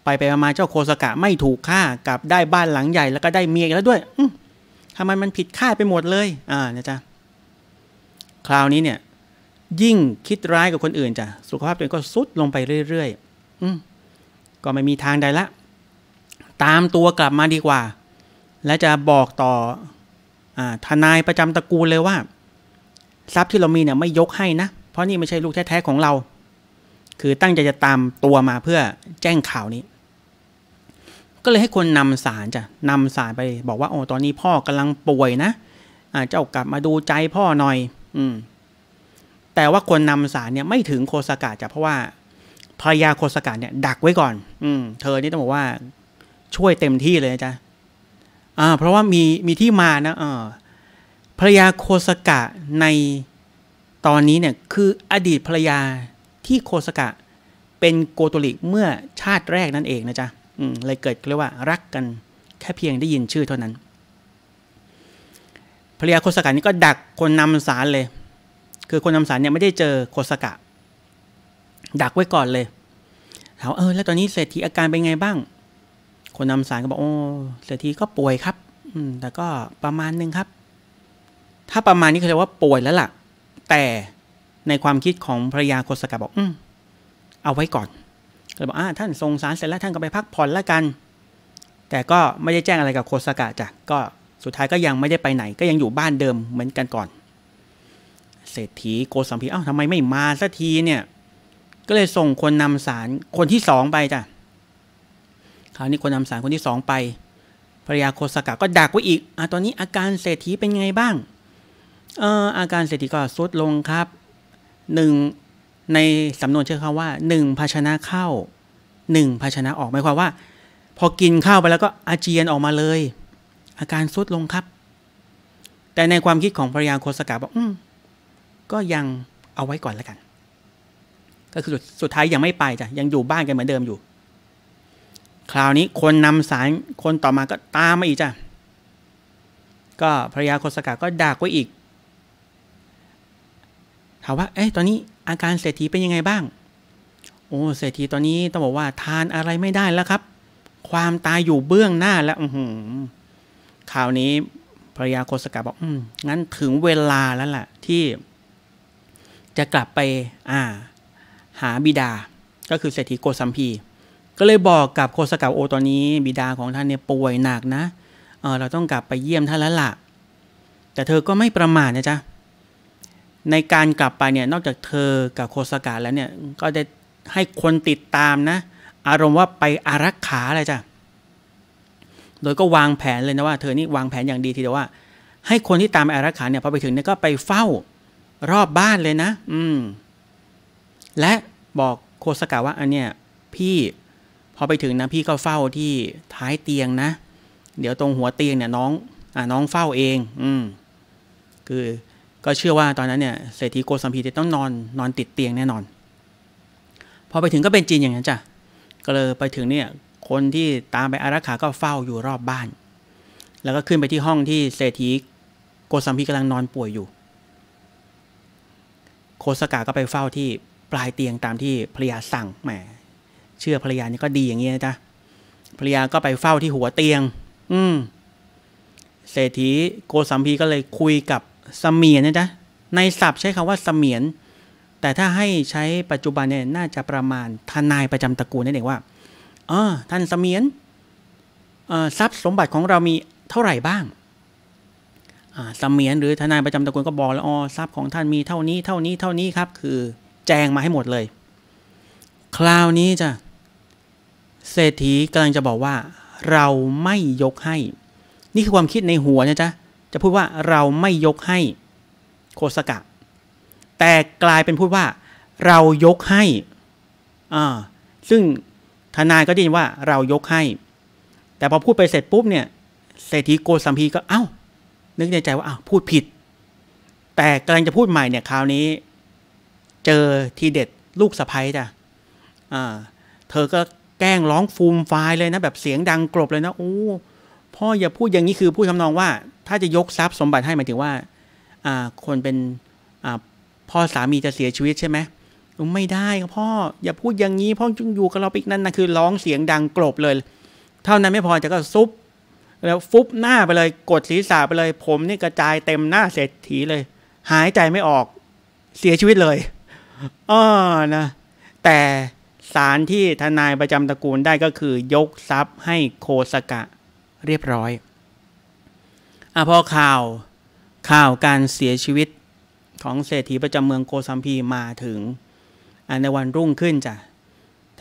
ไปไปมาเจ้าโคสกะไม่ถูกฆ่ากลับได้บ้านหลังใหญ่แล้วก็ได้เมียแล้วด้วยทำไมมันผิดคาดไปหมดเลย อ่านะจ๊ะ คราวนี้เนี่ย ยิ่งคิดร้ายกับคนอื่นจ้ะ สุขภาพตัวเองก็ซุดลงไปเรื่อยๆอืก็ไม่มีทางใดละ ตามตัวกลับมาดีกว่า และจะบอกต่ออทนายประจำตระกูลเลยว่าทรัพย์ที่เรามีเนี่ยไม่ยกให้นะเพราะนี่ไม่ใช่ลูกแท้ๆของเรา คือตั้งใจจะตามตัวมาเพื่อแจ้งข่าวนี้ ก็เลยให้คนนำสารจ้ะนำสารไปบอกว่าโอ้ตอนนี้พ่อกำลังป่วยนะเจ้ากลับมาดูใจพ่อหน่อย อืม แต่ว่าคนนำสารเนี่ย ไม่ถึงโคสกาจ้ะเพราะว่าภรรยาโคสกาเนี่ย ดักไว้ก่อน อืม เธอนี่ต้องบอกว่า ช่วยเต็มที่เลยจ้ะอ่าเพราะว่ามีมีที่มานะเออภรรยาโคสกะในตอนนี้เนี่ยคืออดีตภรรยาที่โคสกะเป็นโกตตลิกเมื่อชาติแรกนั่นเองนะจ๊ะเลยเกิดเรียกว่ารักกันแค่เพียงได้ยินชื่อเท่านั้นภรรยาโคสกะนี่ก็ดักคนนำสารเลย คือคนนำสารเนี่ยไม่ได้เจอโคสกะ ดักไว้ก่อนเลยถามเออแล้วตอนนี้เศรษฐีอาการเป็นไงบ้างคนนำสารก็บอกโอ้เศรษฐีก็ป่วยครับ อืม แต่ก็ประมาณนึงครับ ถ้าประมาณนี้เขาเรียกว่า ป่วยแล้วล่ะแต่ในความคิดของภรรยาโคสกะบอกอืมเอาไว้ก่อนก็เลยบอกอ่าท่านส่งสารเสร็จแล้วท่านก็ไปพักผ่อนแล้วกัน แต่ก็ไม่ได้แจ้งอะไรกับโคสกะจ้ะก็สุดท้ายก็ยังไม่ได้ไปไหน ก็ยังอยู่บ้านเดิมเหมือนกันก่อนเศรษฐีโกสัมพีเอ้าทำไมไม่มาสักทีเนี่ย ก็เลยส่งคนนำสารคนที่สองไปจ้ะคราวนี้คนนำสารคนที่สองไปภรรยาโคสกะก็ดักไว้อีกอ่าตอนนี้อาการเศรษฐีเป็นไงบ้างอาการเศรษฐีก็ซุดลงครับหนึ่งในสำนวนเชื่อคำว่าหนึ่งภาชนะเข้าหนึ่งภาชนะออกหมายความว่า พอกินข้าวไปแล้วก็อาเจียนออกมาเลย อาการซุดลงครับ แต่ในความคิดของภรรยาโคสกาบอกอืมก็ยังเอาไว้ก่อนแล้วกัน ก็คือสุดท้ายยังไม่ไปจ้ะ ยังอยู่บ้านกันเหมือนเดิมอยู่ คราวนี้คนนำสารคนต่อมาก็ตามมาอีกจ้ะก็ภรรยาโคสกาก็ด่าไว้อีกถามว่าเอ๊ะตอนนี้อาการเศรษฐีเป็นยังไงบ้าง โอ้เศรษฐีตอนนี้ต้องบอกว่าทานอะไรไม่ได้แล้วครับ ความตายอยู่เบื้องหน้าแล้วอืข่าวนี้ภรยาโคสกาบอก อืมงั้นถึงเวลาแล้วล่ะที่ จะกลับไป อ่า หาบิดาก็คือเศรษฐีโกสัมพีก็เลยบอกกับโคสกาโอตอนนี้บิดาของท่านเนี่ยป่วยหนักนะเออเราต้องกลับไปเยี่ยมท่านแล้วล่ะแต่เธอก็ไม่ประมาทนะจ๊ะเในการกลับไปเนี่ยนอกจากเธอกับโคสกาแล้วเนี่ย ก็ได้ให้คนติดตามนะอารมณ์ว่าไปอารักขาอะไรจ้ะโดยก็วางแผนเลยนะว่า เธอนี่วางแผนอย่างดีทีเดียวว่า ให้คนที่ตามอารักขาเนี่ยพอไปถึงเนี่ย ก็ไปเฝ้ารอบบ้านเลยนะอืม และบอกโคสกาว่าอันเนี้ยพี่พอไปถึงนะ พี่ก็เฝ้าที่ท้ายเตียงนะ เดี๋ยวตรงหัวเตียงเนี่ย น้อง อ่าน้องเฝ้าเอง อืม คือก็เชื่อว่าตอนนั้นเนี่ยเศรษฐีโกสัมพีต้องนอนนอนติดเตียงแน่นอน พอไปถึงก็เป็นจริงอย่างนั้นจ้ะก็เลยไปถึงเนี่ย คนที่ตามไปอารักขา ก็เฝ้าอยู่รอบบ้าน แล้วก็ขึ้นไปที่ห้องที่เศรษฐีโกสัมพีกำลังนอนป่วยอยู่ โคสกาก็ไปเฝ้าที่ปลายเตียงตามที่ภรรยาสั่งแหมเชื่อภรรยานี่ก็ดีอย่างนี้นะจ๊ะภรรยาก็ไปเฝ้าที่หัวเตียง อืมเศรษฐีโกสัมพีก็เลยคุยกับสมียนนะจ๊ะในศัพท์ใช้คำว่าสมียน แต่ถ้าให้ใช้ปัจจุบันเนี่ยน่าจะประมาณทนายประจำตระกูลนั่นเองว่าอ๋อท่านสมียนทรัพย์สมบัติของเรามีเท่าไหร่บ้างสมียนหรือทนายประจำตระกูลก็บอกแล้วอ๋อทรัพย์ของ ท่าน มี เท่านี้ เท่านี้เท่านี้ครับ คือ แจงมาให้หมดเลย คราวนี้จ้ะเศรษฐีกำลังจะบอกว่า เราไม่ยกให้ นี่คือความคิดในหัวนะจ๊ะจะพูดว่าเราไม่ยกให้โคสกะ แต่กลายเป็นพูดว่า เรายกให้อ่าซึ่งทนายก็ได้ยินว่าเรายกให้ แต่พอพูดไปเสร็จปุ๊บ เนี่ย เศรษฐีโกสัมพีก็เอา้า นึกในใจว่าอ้าว พูดผิด แต่กำลังจะพูดใหม่เนี่ยคราวนี้ เจอทีเด็ดลูกสะพ้ยจ้ะอ่าเธอก็แกล้งร้องฟูมไฟเลยนะ แบบเสียงดังกรบเลยนะ โอ้พ่ออย่าพูดอย่างนี้คือพูดคำนองว่าถ้าจะยกทรัพย์สมบัติให้หมายถึงว่า คนเป็นพ่อสามีจะเสียชีวิตใช่ไหมไม่ได้ครับพ่อ อย่าพูดอย่างนี้พ่อจึงอยู่กับเราอีกนั่นนะคือร้องเสียงดังกรบเลย เท่านั้นไม่พอจะก็ซุบแล้วฟุบหน้าไปเลยกดศีรษะไปเลย ผมนี่กระจายเต็มหน้าเศรษฐีเลย หายใจไม่ออกเสียชีวิตเลยอ๋อนะ แต่สารที่ทนายประจำตระกูลได้ก็คือ ยกทรัพย์ให้โคสกะเรียบร้อยอาพอข่าวข่าวการเสียชีวิตของเศรษฐีประจำเมืองโกซัมพีมาถึงอันในวันรุ่งขึ้นจ้ะ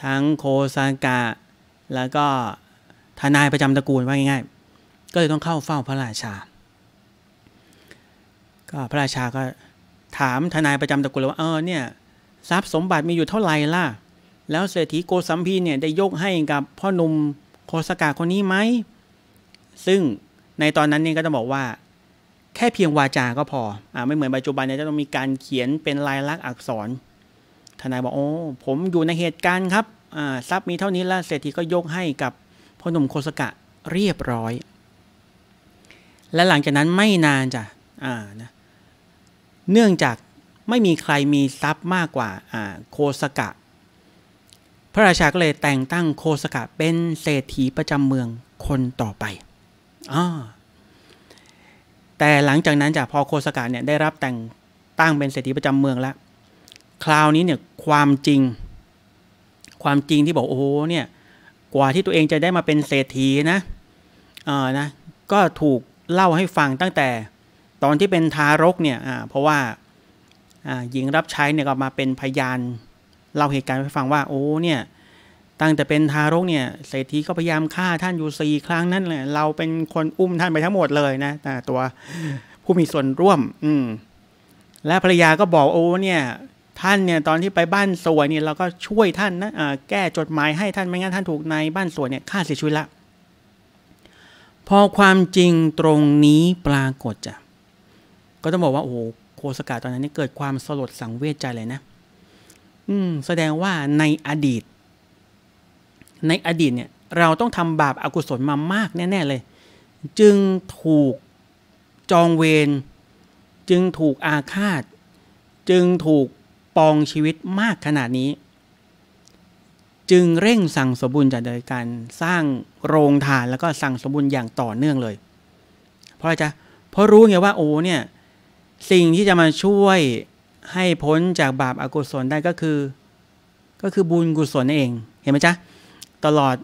ทั้งโคซากะ แล้วก็ทนายประจำตระกูลว่าง่ายๆก็เลยต้องเข้าเฝ้าพระราชา ก็พระราชาก็ถามทนายประจำตระกูลว่า เออเนี่ยทรัพย์สมบัติมีอยู่เท่าไหร่ล่ะ แล้วเศรษฐีโกสัมพีเนี่ย ได้ยกให้กับพ่อหนุ่มโคสกาคนนี้ไหมซึ่งในตอนนั้นนี่ก็จะบอกว่า แค่เพียงวาจาก็พออ่าไม่เหมือนปัจจุบันเนี่ยจะต้องมีการเขียนเป็นลายลักษณ์อักษร ทนายบอกโอ้ผมอยู่ในเหตุการณ์ครับอ่าทรัพย์มีเท่านี้ละเศรษฐีก็ยกให้กับพ่อหนุ่มโคสกะเรียบร้อย และหลังจากนั้นไม่นานจ้ะอ่านะเนื่องจากไม่มีใครมีทรัพย์มากกว่าอ่าโคสกะ พระราชาก็เลยแต่งตั้งโคสกะเป็นเศรษฐีประจำเมืองคนต่อไปอ แต่หลังจากนั้นจากพอโคสกะเนี่ยได้รับแต่งตั้งเป็นเศรษฐีประจำเมืองแล้วคราวนี้เนี่ยความจริงความจริงที่บอกโอ้โหเนี่ยกว่าที่ตัวเองจะได้มาเป็นเศรษฐีนะเออนะ ก็ถูกเล่าให้ฟังตั้งแต่ตอนที่เป็นทารกเนี่ยอ่าเพราะว่าอ่าหญิงรับใช้เนี่ยก็มาเป็นพยานเล่าเหตุการณ์ให้ฟังว่าโอ้เนี่ยตั้งแต่เป็นทารกเนี่ย เศรษฐีก็พยายามฆ่าท่านอยู่สี่ครั้งนั่นแหละ เราเป็นคนอุ้มท่านไปทั้งหมดเลยนะ แต่ตัวผู้มีส่วนร่วม อืม และภรรยาก็บอกโอ้เนี่ย ท่านเนี่ย ตอนที่ไปบ้านสวยเนี่ยเราก็ช่วยท่านนะแก้จดหมายให้ท่านไม่งั้นท่านถูกในบ้านสวยเนี่ยฆ่าเสียชีวิตละพอความจริงตรงนี้ปรากฏจ้ะ ก็ต้องบอกว่าโอ้โโคสกาตอนนั้นนี่เกิดความสลดสังเวชใจเลยนะอืม แสดงว่าในอดีตในอดีตเนี่ยเราต้องทำบาปอากุศลมามากแน่ ๆ เลย จึงถูกจองเวรจึงถูกอาฆาต จึงถูกปองชีวิตมากขนาดนี้ จึงเร่งสั่งสมบุญจากโดยการสร้างโรงทานแล้วก็สั่งสมบุญอย่างต่อเนื่องเลย เพราะจะเพราะรู้ไงว่าโอ้เนี่ยสิ่งที่จะมาช่วยให้พ้นจากบาปอากุศลได้ก็คือ ก็คือบุญกุศลเองเห็นไหมจ๊ะตลอด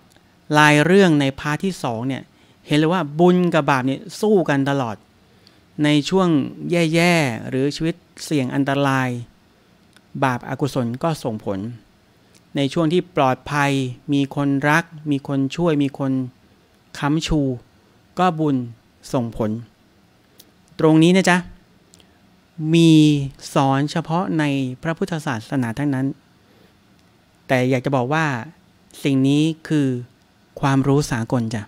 ลายเรื่องในพาร์ทที่สองเนี่ยเห็นเลยว่าบุญกับบาปเนี่ยสู้กันตลอด ในช่วงแย่ๆ หรือชีวิตเสี่ยงอันตราย บาปอากุศลก็ส่งผล ในช่วงที่ปลอดภัยมีคนรักมีคนช่วยมีคนค้ำชูก็บุญส่งผล ตรงนี้นะจ๊ะ มีสอนเฉพาะในพระพุทธศาสนาทั้งนั้น แต่อยากจะบอกว่าสิ่งนี้คือความรู้สากลจ้ะ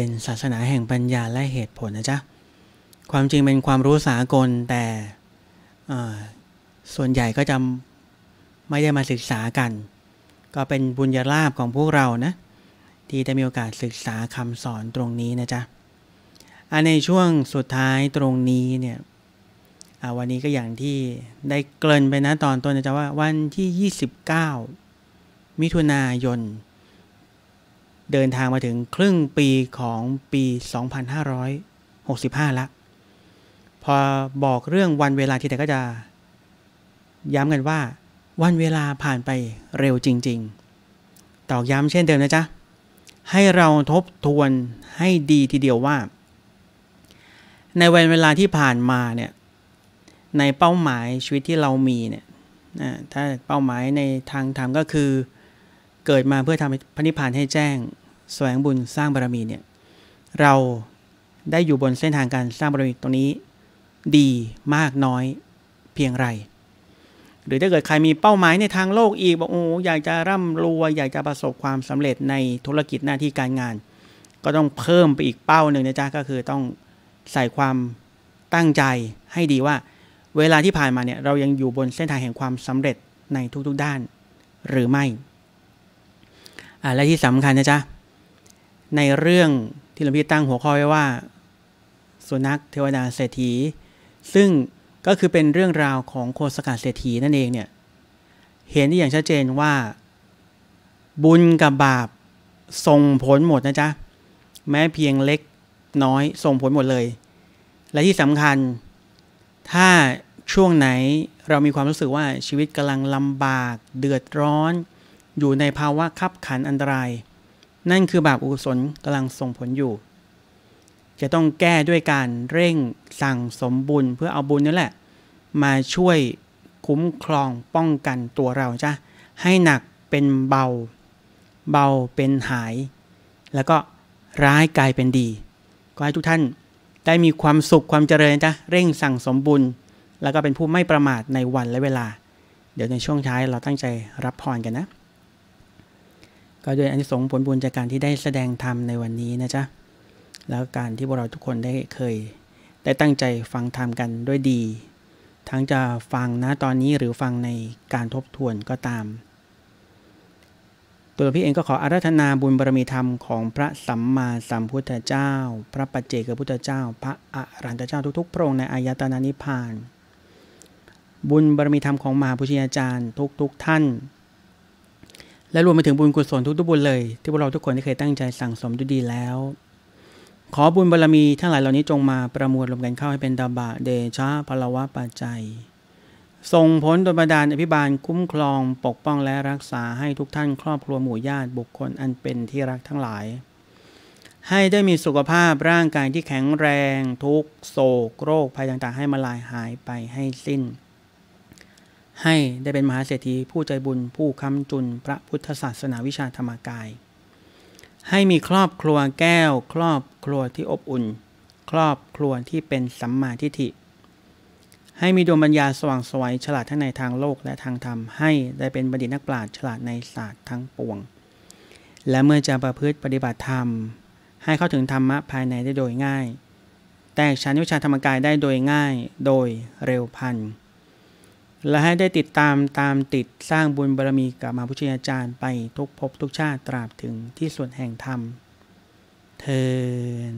เป็นศาสนาแห่งปัญญาและเหตุผลนะจ๊ะ ความจริงเป็นความรู้สากลแต่ส่วนใหญ่ก็จะไม่ได้มาศึกษากัน ก็เป็นบุญญาลาภของพวกเรานะ ที่ได้มีโอกาสศึกษาคำสอนตรงนี้นะจ๊ะ อันในช่วงสุดท้ายตรงนี้เนี่ยวันนี้ก็อย่างที่ได้เกริ่นไปนะตอนต้นนะจ๊ะว่า วันที่ 29 มิถุนายนเดินทางมาถึงครึ่งปีของปี 2565 ละ พอบอกเรื่องวันเวลาทีแต่ก็จะ ย้ำกันว่าวันเวลาผ่านไปเร็วจริง ๆ ตอกย้ำเช่นเดิมนะจ๊ะ ให้เราทบทวนให้ดีทีเดียวว่า ในวันเวลาที่ผ่านมาเนี่ย ในเป้าหมายชีวิตที่เรามีเนี่ยถ้าเป้าหมายในทางธรรมก็คือเกิดมาเพื่อทำพระนิพพานให้แจ้งแสวงบุญสร้างบารรมีเนี่ย เราได้อยู่บนเส้นทางการสร้างบารรมีตรงนี้ ดีมากน้อยเพียงไร หรือถ้าเกิดใครมีเป้าหมายในทางโลกอีกบอกโอ้อยากจะร่ำรวยอยากจะประสบความสำเร็จในธุรกิจหน้าที่การงาน ก็ต้องเพิ่มไปอีกเป้าหนึ่งนะจ๊ะ ก็คือต้องใส่ความตั้งใจให้ดีว่า เวลาที่ผ่านมาเนี่ยเรายังอยู่บนเส้นทางแห่งความสำเร็จในทุกๆ ด้านหรือไม่และที่สำคัญนะจ๊ะในเรื่องที่หลวงพี่ตั้งหัวข้อไว้ว่า สุนัขเทวดาเศรษฐี ซึ่งก็คือเป็นเรื่องราวของโคสกาเศรษฐีนั่นเองเนี่ยเห็นได้อย่างชัดเจนว่า บุญกับบาปส่งผลหมดนะจ๊ะแม้เพียงเล็กน้อยส่งผลหมดเลย และที่สำคัญ ถ้าช่วงไหนเรามีความรู้สึกว่าชีวิตกำลังลำบากเดือดร้อนอยู่ในภาวะคับขันอันตราย นั่นคือบาปอกุศลกำลังส่งผลอยู่ จะต้องแก้ด้วยการเร่งสั่งสมบุญ เพื่อเอาบุญนี่แหละ มาช่วยคุ้มครองป้องกันตัวเราจ้ะให้หนักเป็นเบา เบาเป็นหาย แล้วก็ร้ายกลายเป็นดี ก็ให้ทุกท่านได้มีความสุขความเจริญจ้ะเร่งสั่งสมบุญ แล้วก็เป็นผู้ไม่ประมาทในวันและเวลา เดี๋ยวในช่วงท้ายเราตั้งใจรับพรกันนะก็ด้วยอันิสงผลบุญจากการที่ได้แสดงธรรมในวันนี้นะจ๊ะแล้วการที่พวกเราทุกคนได้เคย ได้ตั้งใจฟังธรรมกันด้วยดี ทั้งจะฟังนะตอนนี้หรือฟังในการทบทวนก็ตามตัวพี่เองก็ขออารัธนาบุญบารมีธรรมของพระสัมมาสัมพุทธเจ้า พระปัจเจกพุทธเจ้า พระอรันตเจ้าทุกๆพระองค์ในอายตนะนิพพาน บุญบารมีธรรมของมหาพุิยาจารย์ทุก ๆท่านและรวมไปถึงบุญกุศลทุกๆบุญเลย ที่พวกเราทุกคนที่เคยตั้งใจสั่งสมดูดีแล้ว ขอบุญบารรมีทั้งหลายเหล่านี้จงมาประมวลรวมกันเข้าให้เป็นดาบะเดชะ พลวะปัจจัยส่งผลดยบันดาลอภิบาลคุ้มครอง ปกป้องและรักษาให้ทุกท่าน ครอบครัวหมู่ญาติบุคคลอันเป็นที่รักทั้งหลาย ให้ได้มีสุขภาพร่างกายที่แข็งแรง ทุกโศกโรคภัยต่างๆให้มาลายหายไปให้สิ้นให้ได้เป็นมหาเศรษฐีผู้ใจบุญผู้ค้ำจุนพระพุทธศาสนาวิชาธรรมกาย ให้มีครอบครัวแก้วครอบครัวที่อบอุ่น ครอบครัวที่เป็นสัมมาทิฏฐิให้มีดวงปัญญาสว่างสวัยฉลาดทั้งในทางโลกและทางธรรมให้ได้เป็นบัณฑิตนักปราชญ์ฉลาดในศาสตร์ทั้งปวง และเมื่อจะประพฤติปฏิบัติธรรมให้เข้าถึงธรรมะภายในได้โดยง่าย แตกชั้นวิชาธรรมกายได้โดยง่ายโดยเร็วพันธ์และให้ได้ติดตามตามติดสร้างบุญบารรมีกับมาพุทธอาจารย์ไปทุกภพทุกชาติตราบถึงที่ส่วนแห่งธรรม เทิน